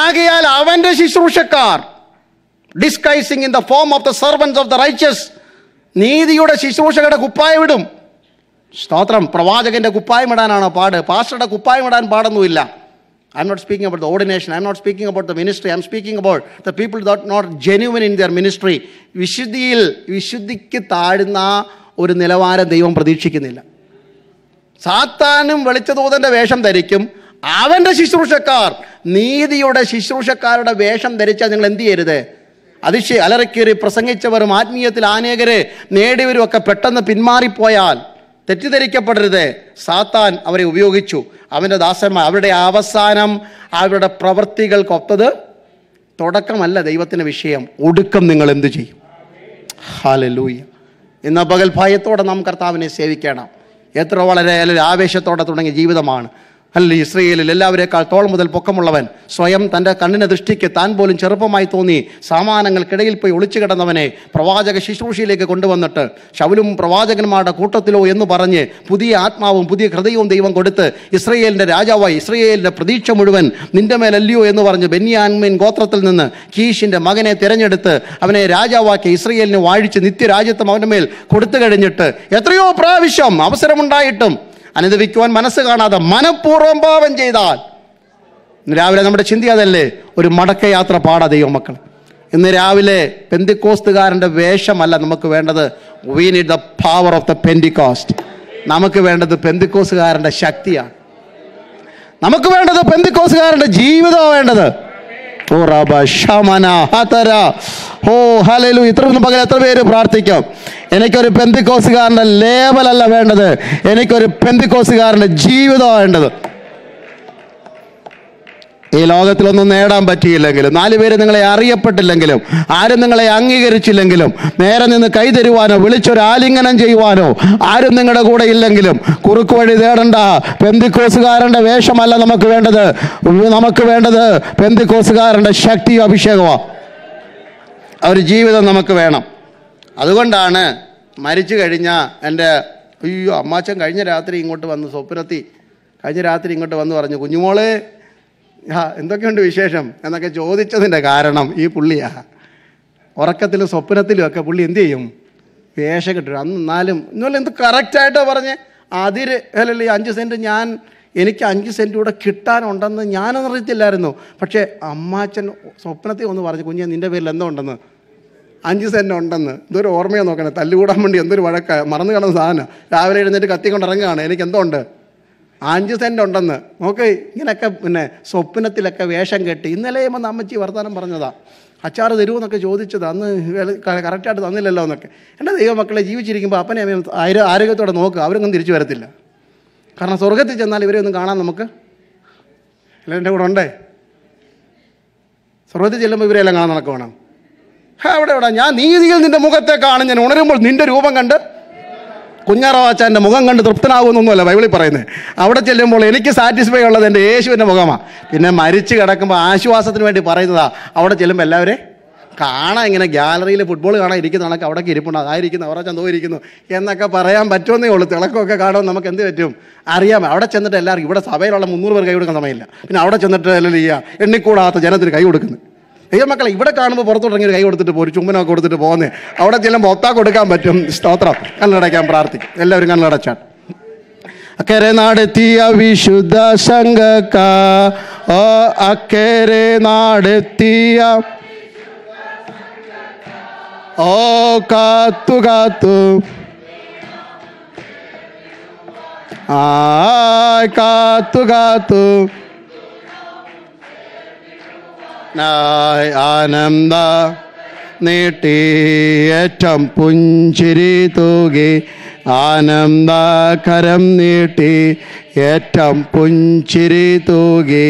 ആകയാൽ അവൻ്റെ ശുശ്രൂഷക്കാർ disguising in the form of the servants of the righteous നീതിയുടെ ശുശ്രൂഷകരുടെ കുപ്പായം ഇടും സ്തോത്രം പ്രവാചകന്റെ കുപ്പായം ഇടാനാണോ പാട് പാസ്റ്ററുടെ കുപ്പായം ഇടാൻ പാടൊന്നുമില്ല I'm not speaking about the ordination. I'm not speaking about the ministry. I'm speaking about the people that are not genuine in their ministry. വിശുദ്ധിയിൽ വിശുദ്ധിക്ക് താഴ്ന്ന ഒരു നിലവാരം ദൈവം പ്രതീക്ഷിക്കുന്നില്ല സാത്താനും വെളിച്ചതൂതൻ്റെ വേഷം ധരിക്കും അവൻ്റെ ശുശ്രൂഷക്കാർ നീതിയുടെ ശുശ്രൂഷക്കാരുടെ വേഷം ധരിച്ചാൽ നിങ്ങൾ എന്ത് ചെയ്യരുത് അതിശയ അലറക്കേറി പ്രസംഗിച്ചവരും ആത്മീയത്തിൽ ആനേകരെ നേടിയവരും ഒക്കെ പെട്ടെന്ന് പിന്മാറിപ്പോയാൽ തെറ്റിദ്ധരിക്കപ്പെടരുത് സാത്താൻ അവരെ ഉപയോഗിച്ചു അവൻ്റെ ദാസന്മാർ അവരുടെ അവസാനം അവരുടെ പ്രവൃത്തികൾക്കൊത്തത് തുടക്കമല്ല ദൈവത്തിൻ്റെ വിഷയം ഒടുക്കം നിങ്ങൾ എന്തു ചെയ്യും ഹാലലൂയ്യ ഇന്ന് പകൽ ഭയത്തോടെ നാം കർത്താവിനെ സേവിക്കണം എത്ര വളരെ ആവേശത്തോടെ തുടങ്ങിയ ജീവിതമാണ് അല്ല ഇസ്രയേലിൽ എല്ലാവരേക്കാൾ തോൾ മുതൽ പൊക്കമുള്ളവൻ സ്വയം തൻ്റെ കണ്ണിന് ദൃഷ്ടിക്ക് താൻ പോലും ചെറുപ്പമായി തോന്നി സാമാനങ്ങൾക്കിടയിൽ പോയി ഒളിച്ചു കിടന്നവനെ പ്രവാചക ശുശ്രൂഷയിലേക്ക് കൊണ്ടുവന്നിട്ട് ശൗലും പ്രവാചകന്മാരുടെ കൂട്ടത്തിലോ എന്ന് പറഞ്ഞ് പുതിയ ആത്മാവും പുതിയ ഹൃദയവും ദൈവം കൊടുത്ത് ഇസ്രയേലിൻ്റെ രാജാവായി ഇസ്രയേലിൻ്റെ പ്രതീക്ഷ മുഴുവൻ നിന്റെ മേലല്ലയോ എന്ന് പറഞ്ഞ് ബെന്യാൻമീൻ ഗോത്രത്തിൽ നിന്ന് കീഷിൻ്റെ മകനെ തിരഞ്ഞെടുത്ത് അവനെ രാജാവാക്കി ഇസ്രയേലിനെ വാഴിച്ച് നിത്യരാജ്യത്വം അവൻ്റെ മേൽ കൊടുത്തു കഴിഞ്ഞിട്ട് എത്രയോ പ്രാവശ്യം അവസരമുണ്ടായിട്ടും അനുദവിക്കുവാൻ മനസ്സ് കാണാതെ മനഃപൂർവ്വം പാപം ചെയ്താൽ ഇന്ന് രാവിലെ നമ്മുടെ ചിന്തി അതല്ലേ ഒരു മടക്കയാത്ര പാടാ മക്കൾ ഇന്ന് രാവിലെ പെന്തിക്കോസ്തുകാരൻ്റെ വേഷമല്ല നമുക്ക് വേണ്ടത് we need the power of the Pentecost നമുക്ക് വേണ്ടത് പെന്തിക്കോസുകാരൻ്റെ ശക്തിയാണ് നമുക്ക് വേണ്ടത് പെന്തിക്കോസുകാരൻ്റെ ജീവിതമാണ് വേണ്ടത് ഓ റബ ഷമന ഹതര ഓ ഹലലു ഇത്ര എത്ര പേര് പ്രാർത്ഥിക്കാം എനിക്കൊരു പെന്തിക്കോസുകാരൻ്റെ ലേബലല്ല വേണ്ടത് എനിക്കൊരു പെന്തിക്കോസുകാരൻ്റെ ജീവിതമാണ് വേണ്ടത് ഈ ലോകത്തിലൊന്നും നേടാൻ പറ്റിയില്ലെങ്കിലും നാല് പേര് നിങ്ങളെ അറിയപ്പെട്ടില്ലെങ്കിലും ആരും നിങ്ങളെ അംഗീകരിച്ചില്ലെങ്കിലും നേരെ നിന്ന് കൈ തരുവാനോ വിളിച്ചൊരു ചെയ്യുവാനോ ആരും നിങ്ങളുടെ കൂടെ ഇല്ലെങ്കിലും കുറുക്ക് വഴി തേടണ്ട പെന്തിക്കോസുകാരൻ്റെ വേഷമല്ല നമുക്ക് വേണ്ടത് നമുക്ക് വേണ്ടത് പെന്തിക്കോസുകാരൻ്റെ ശക്തിയോ അഭിഷേകമോ ഒരു ജീവിതം നമുക്ക് വേണം അതുകൊണ്ടാണ് മരിച്ചു കഴിഞ്ഞ എൻ്റെ അയ്യോ അമ്മാച്ചൻ കഴിഞ്ഞ രാത്രി ഇങ്ങോട്ട് വന്ന് സ്വപ്നത്തി കഴിഞ്ഞ രാത്രി ഇങ്ങോട്ട് വന്ന് പറഞ്ഞു കുഞ്ഞുമോളെ ആ എന്തൊക്കെയുണ്ട് വിശേഷം എന്നൊക്കെ ചോദിച്ചതിൻ്റെ കാരണം ഈ പുള്ളിയാ ഉറക്കത്തിലും സ്വപ്നത്തിലും ഒക്കെ പുള്ളി എന്ത് ചെയ്യും വേഷം കിട്ടും അന്ന് എന്നാലും ഇന്നലെ എന്ത് കറക്റ്റായിട്ടോ പറഞ്ഞ് അതിര് ഈ അഞ്ച് സെൻറ്റ് ഞാൻ എനിക്ക് അഞ്ച് സെൻറ്റ് കൂടെ കിട്ടാനുണ്ടെന്ന് ഞാനൊന്നും അറിയത്തില്ലായിരുന്നു പക്ഷേ അമ്മാച്ചൻ സ്വപ്നത്തിൽ ഒന്ന് പറഞ്ഞു കുഞ്ഞെ നിൻ്റെ പേരിൽ എന്തോ ഉണ്ടെന്ന് അഞ്ച് സെൻറ്റ് ഉണ്ടെന്ന് ഇതൊരു ഓർമ്മയോ നോക്കണേ തല്ലുകൂടാൻ വേണ്ടി എന്തൊരു വഴക്കാണ് മറന്നു കിടന്ന സാധനം രാവിലെ എഴുന്നേറ്റ് കത്തി കൊണ്ടിറങ്ങുകയാണ് എനിക്ക് എന്തോ ഉണ്ട് അഞ്ച് സെൻറ്റ് ഉണ്ടെന്ന് നോക്ക് ഇങ്ങനെയൊക്കെ പിന്നെ സ്വപ്നത്തിലൊക്കെ വേഷം കെട്ടി ഇന്നലെ വന്ന് അമ്മച്ചി വർത്തമാനം പറഞ്ഞതാ അച്ചാർ തരുമെന്നൊക്കെ ചോദിച്ചത് അന്ന് കറക്റ്റായിട്ട് തന്നില്ലല്ലോ എന്നൊക്കെ എൻ്റെ ദൈവമക്കളെ ജീവിച്ചിരിക്കുമ്പോൾ അപ്പനെ അമ്മയും ആരോഗ്യത്തോടെ നോക്കുക അവരൊന്നും തിരിച്ചു വരത്തില്ല കാരണം സ്വർഗത്തിൽ ചെന്നാൽ ഇവരെ ഒന്നും കാണാൻ നമുക്ക് അല്ല എൻ്റെ കൂടെ ഉണ്ടേ സ്വർഗത്തിൽ ചെല്ലുമ്പോൾ ഇവരെല്ലാം കാണാൻ ഹാ അവിടെ എവിടെ ഞാൻ നീതിയിൽ നിന്റെ മുഖത്തെ കാണും ഞാൻ ഉണരുമ്പോൾ നിന്റെ രൂപം കണ്ട് കുഞ്ഞാറാവാച്ചാൻ്റെ മുഖം കണ്ട് തൃപ്തനാകുമെന്നൊന്നുമല്ല ബൈബിളിൽ പറയുന്നത് അവിടെ ചെല്ലുമ്പോൾ എനിക്ക് സാറ്റിസ്ഫൈ ഉള്ളത് എൻ്റെ യേശുവിൻ്റെ മുഖമാണ് പിന്നെ മരിച്ചു കിടക്കുമ്പോൾ ആശ്വാസത്തിന് വേണ്ടി പറയുന്നതാ അവിടെ ചെല്ലുമ്പോൾ എല്ലാവരെയും കാണാം ഇങ്ങനെ ഗാലറിയിൽ ഫുട്ബോൾ കാണാൻ ഇരിക്കുന്ന കണക്ക് അവിടെ ഇരിപ്പുണ്ട് അതായിരിക്കുന്നു അവരെ ചെന്തോ ഇരിക്കുന്നു എന്നൊക്കെ പറയാൻ പറ്റുമെന്നേ ഉള്ളൂ തിളക്കമൊക്കെ കാണുമ്പോൾ നമുക്ക് എന്ത് പറ്റും അറിയാം അവിടെ ചെന്നിട്ട് എല്ലാവർക്കും ഇവിടെ സഭയിലുള്ള മുന്നൂറ് പേർ കൈ കൊടുക്കാൻ സമയമില്ല പിന്നെ അവിടെ ചെന്നിട്ട് എല്ലാം ചെയ്യുക എണ്ണിക്കൂടാത്ത ജനത്തിന് കൈ കൊടുക്കുന്നത് മക്കളെ ഇവിടെ കാണുമ്പോൾ പുറത്തുടങ്ങി കൈ കൊടുത്തിട്ട് പോരും ചുമ്മനൊക്കെ കൊടുത്തിട്ട് പോകുന്നേ അവിടെ ചെല്ലുമ്പോൾ ഒത്താ കൊടുക്കാൻ പറ്റും സ്തോത്രം കണ്ണടയ്ക്കാൻ പ്രാർത്ഥിക്കും എല്ലാവരും കണ്ണടച്ചാൽ അക്കരെ നടത്തിയ വിശുദ്ധ സംഘക്ക ഓ അക്കരെ നടത്തിയ ഓ കാത്തു കാത്തു ആ കാത്തു കാത്തു നായ് ആനന്ദ നീട്ടി ഏറ്റം പുഞ്ചിരി തൂകി ആനന്ദ കരം നീട്ടി ഏറ്റം പുഞ്ചിരി തൂകി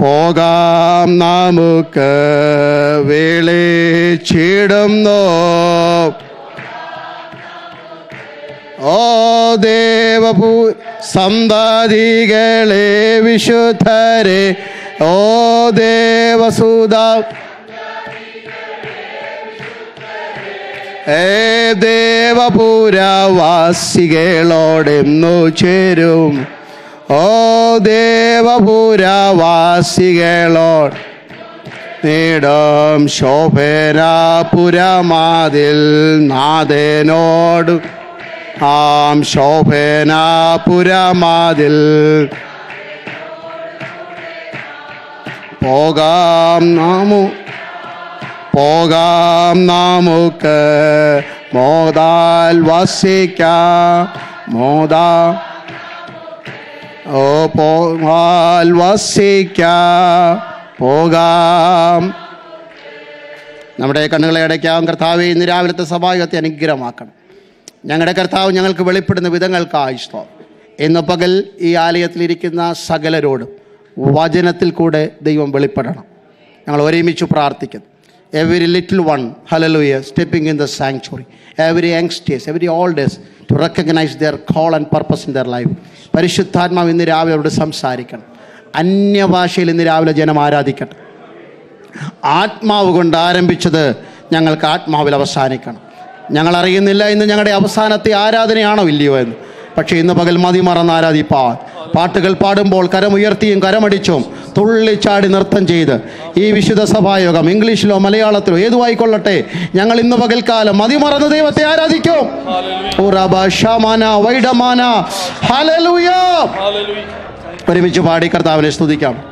പോകാം നമുക്ക് ചീടുന്നു ഓ ദേവപൂ സന്താദികളെ വിശുദ്ധരെ ഓ ദേവസൂത ഏ ദേവപുരവാസികളോടെന്നു ചേരും ഓ ദേവപുരവാസികളോട് നേടും ശോഭനാപുരമാതിൽ നാഥനോടും ആം ശോഭേന പുരമാതിൽ പോകാം നാമു പോകാം നാമുക്ക് മോദാൽ വസിക്ക മോദാ ഓ പോകാൽ വസിക്ക പോകാം നമ്മുടെ കണ്ണുകളെ അടയ്ക്കാം കർത്താവ് ഇന്ന് രാവിലത്തെ സഭായോഗത്തെ അനുഗ്രഹമാക്കണം ഞങ്ങളുടെ കർത്താവ് ഞങ്ങൾക്ക് വെളിപ്പെടുന്ന വിധങ്ങൾക്കായി സ്തോം ഇന്ന് പകൽ ഈ ആലയത്തിലിരിക്കുന്ന സകലരോടും വചനത്തിൽ കൂടെ ദൈവം വെളിപ്പെടണം ഞങ്ങൾ ഒരുമിച്ച് പ്രാർത്ഥിക്കുന്നു every little one hallelujah stepping in the sanctuary every youngsters every olders to recognise their call and purpose in their life പരിശുദ്ധാത്മാവ് ഇന്ന് രാവിലെ അവരോട് സംസാരിക്കണം അന്യഭാഷയിൽ ഇന്ന് രാവിലെ ജനം ആരാധിക്കട്ടെ ആത്മാവ് കൊണ്ട് ആരംഭിച്ചത് ഞങ്ങൾക്ക് ആത്മാവിൽ അവസാനിക്കണം ഞങ്ങൾ അറിയുന്നില്ല ഇന്ന് ഞങ്ങളുടെ അവസാനത്തെ ആരാധനയാണോ ഇല്ലയോ എന്ന് പക്ഷേ ഇന്ന് പകൽ മതി മറന്ന് ആരാധിപ്പാ പാട്ടുകൾ പാടുമ്പോൾ കരമുയർത്തിയും കരമടിച്ചും തുള്ളിച്ചാടി നൃത്തം ചെയ്ത് ഈ വിശുദ്ധ സഭായോഗം ഇംഗ്ലീഷിലോ മലയാളത്തിലോ ഏതു ഞങ്ങൾ ഇന്ന് പകൽക്കാലം മറന്ന് ദൈവത്തെ ആരാധിക്കും ഒരുമിച്ച് പാടി കർത്താവിനെ സ്തുതിക്കാം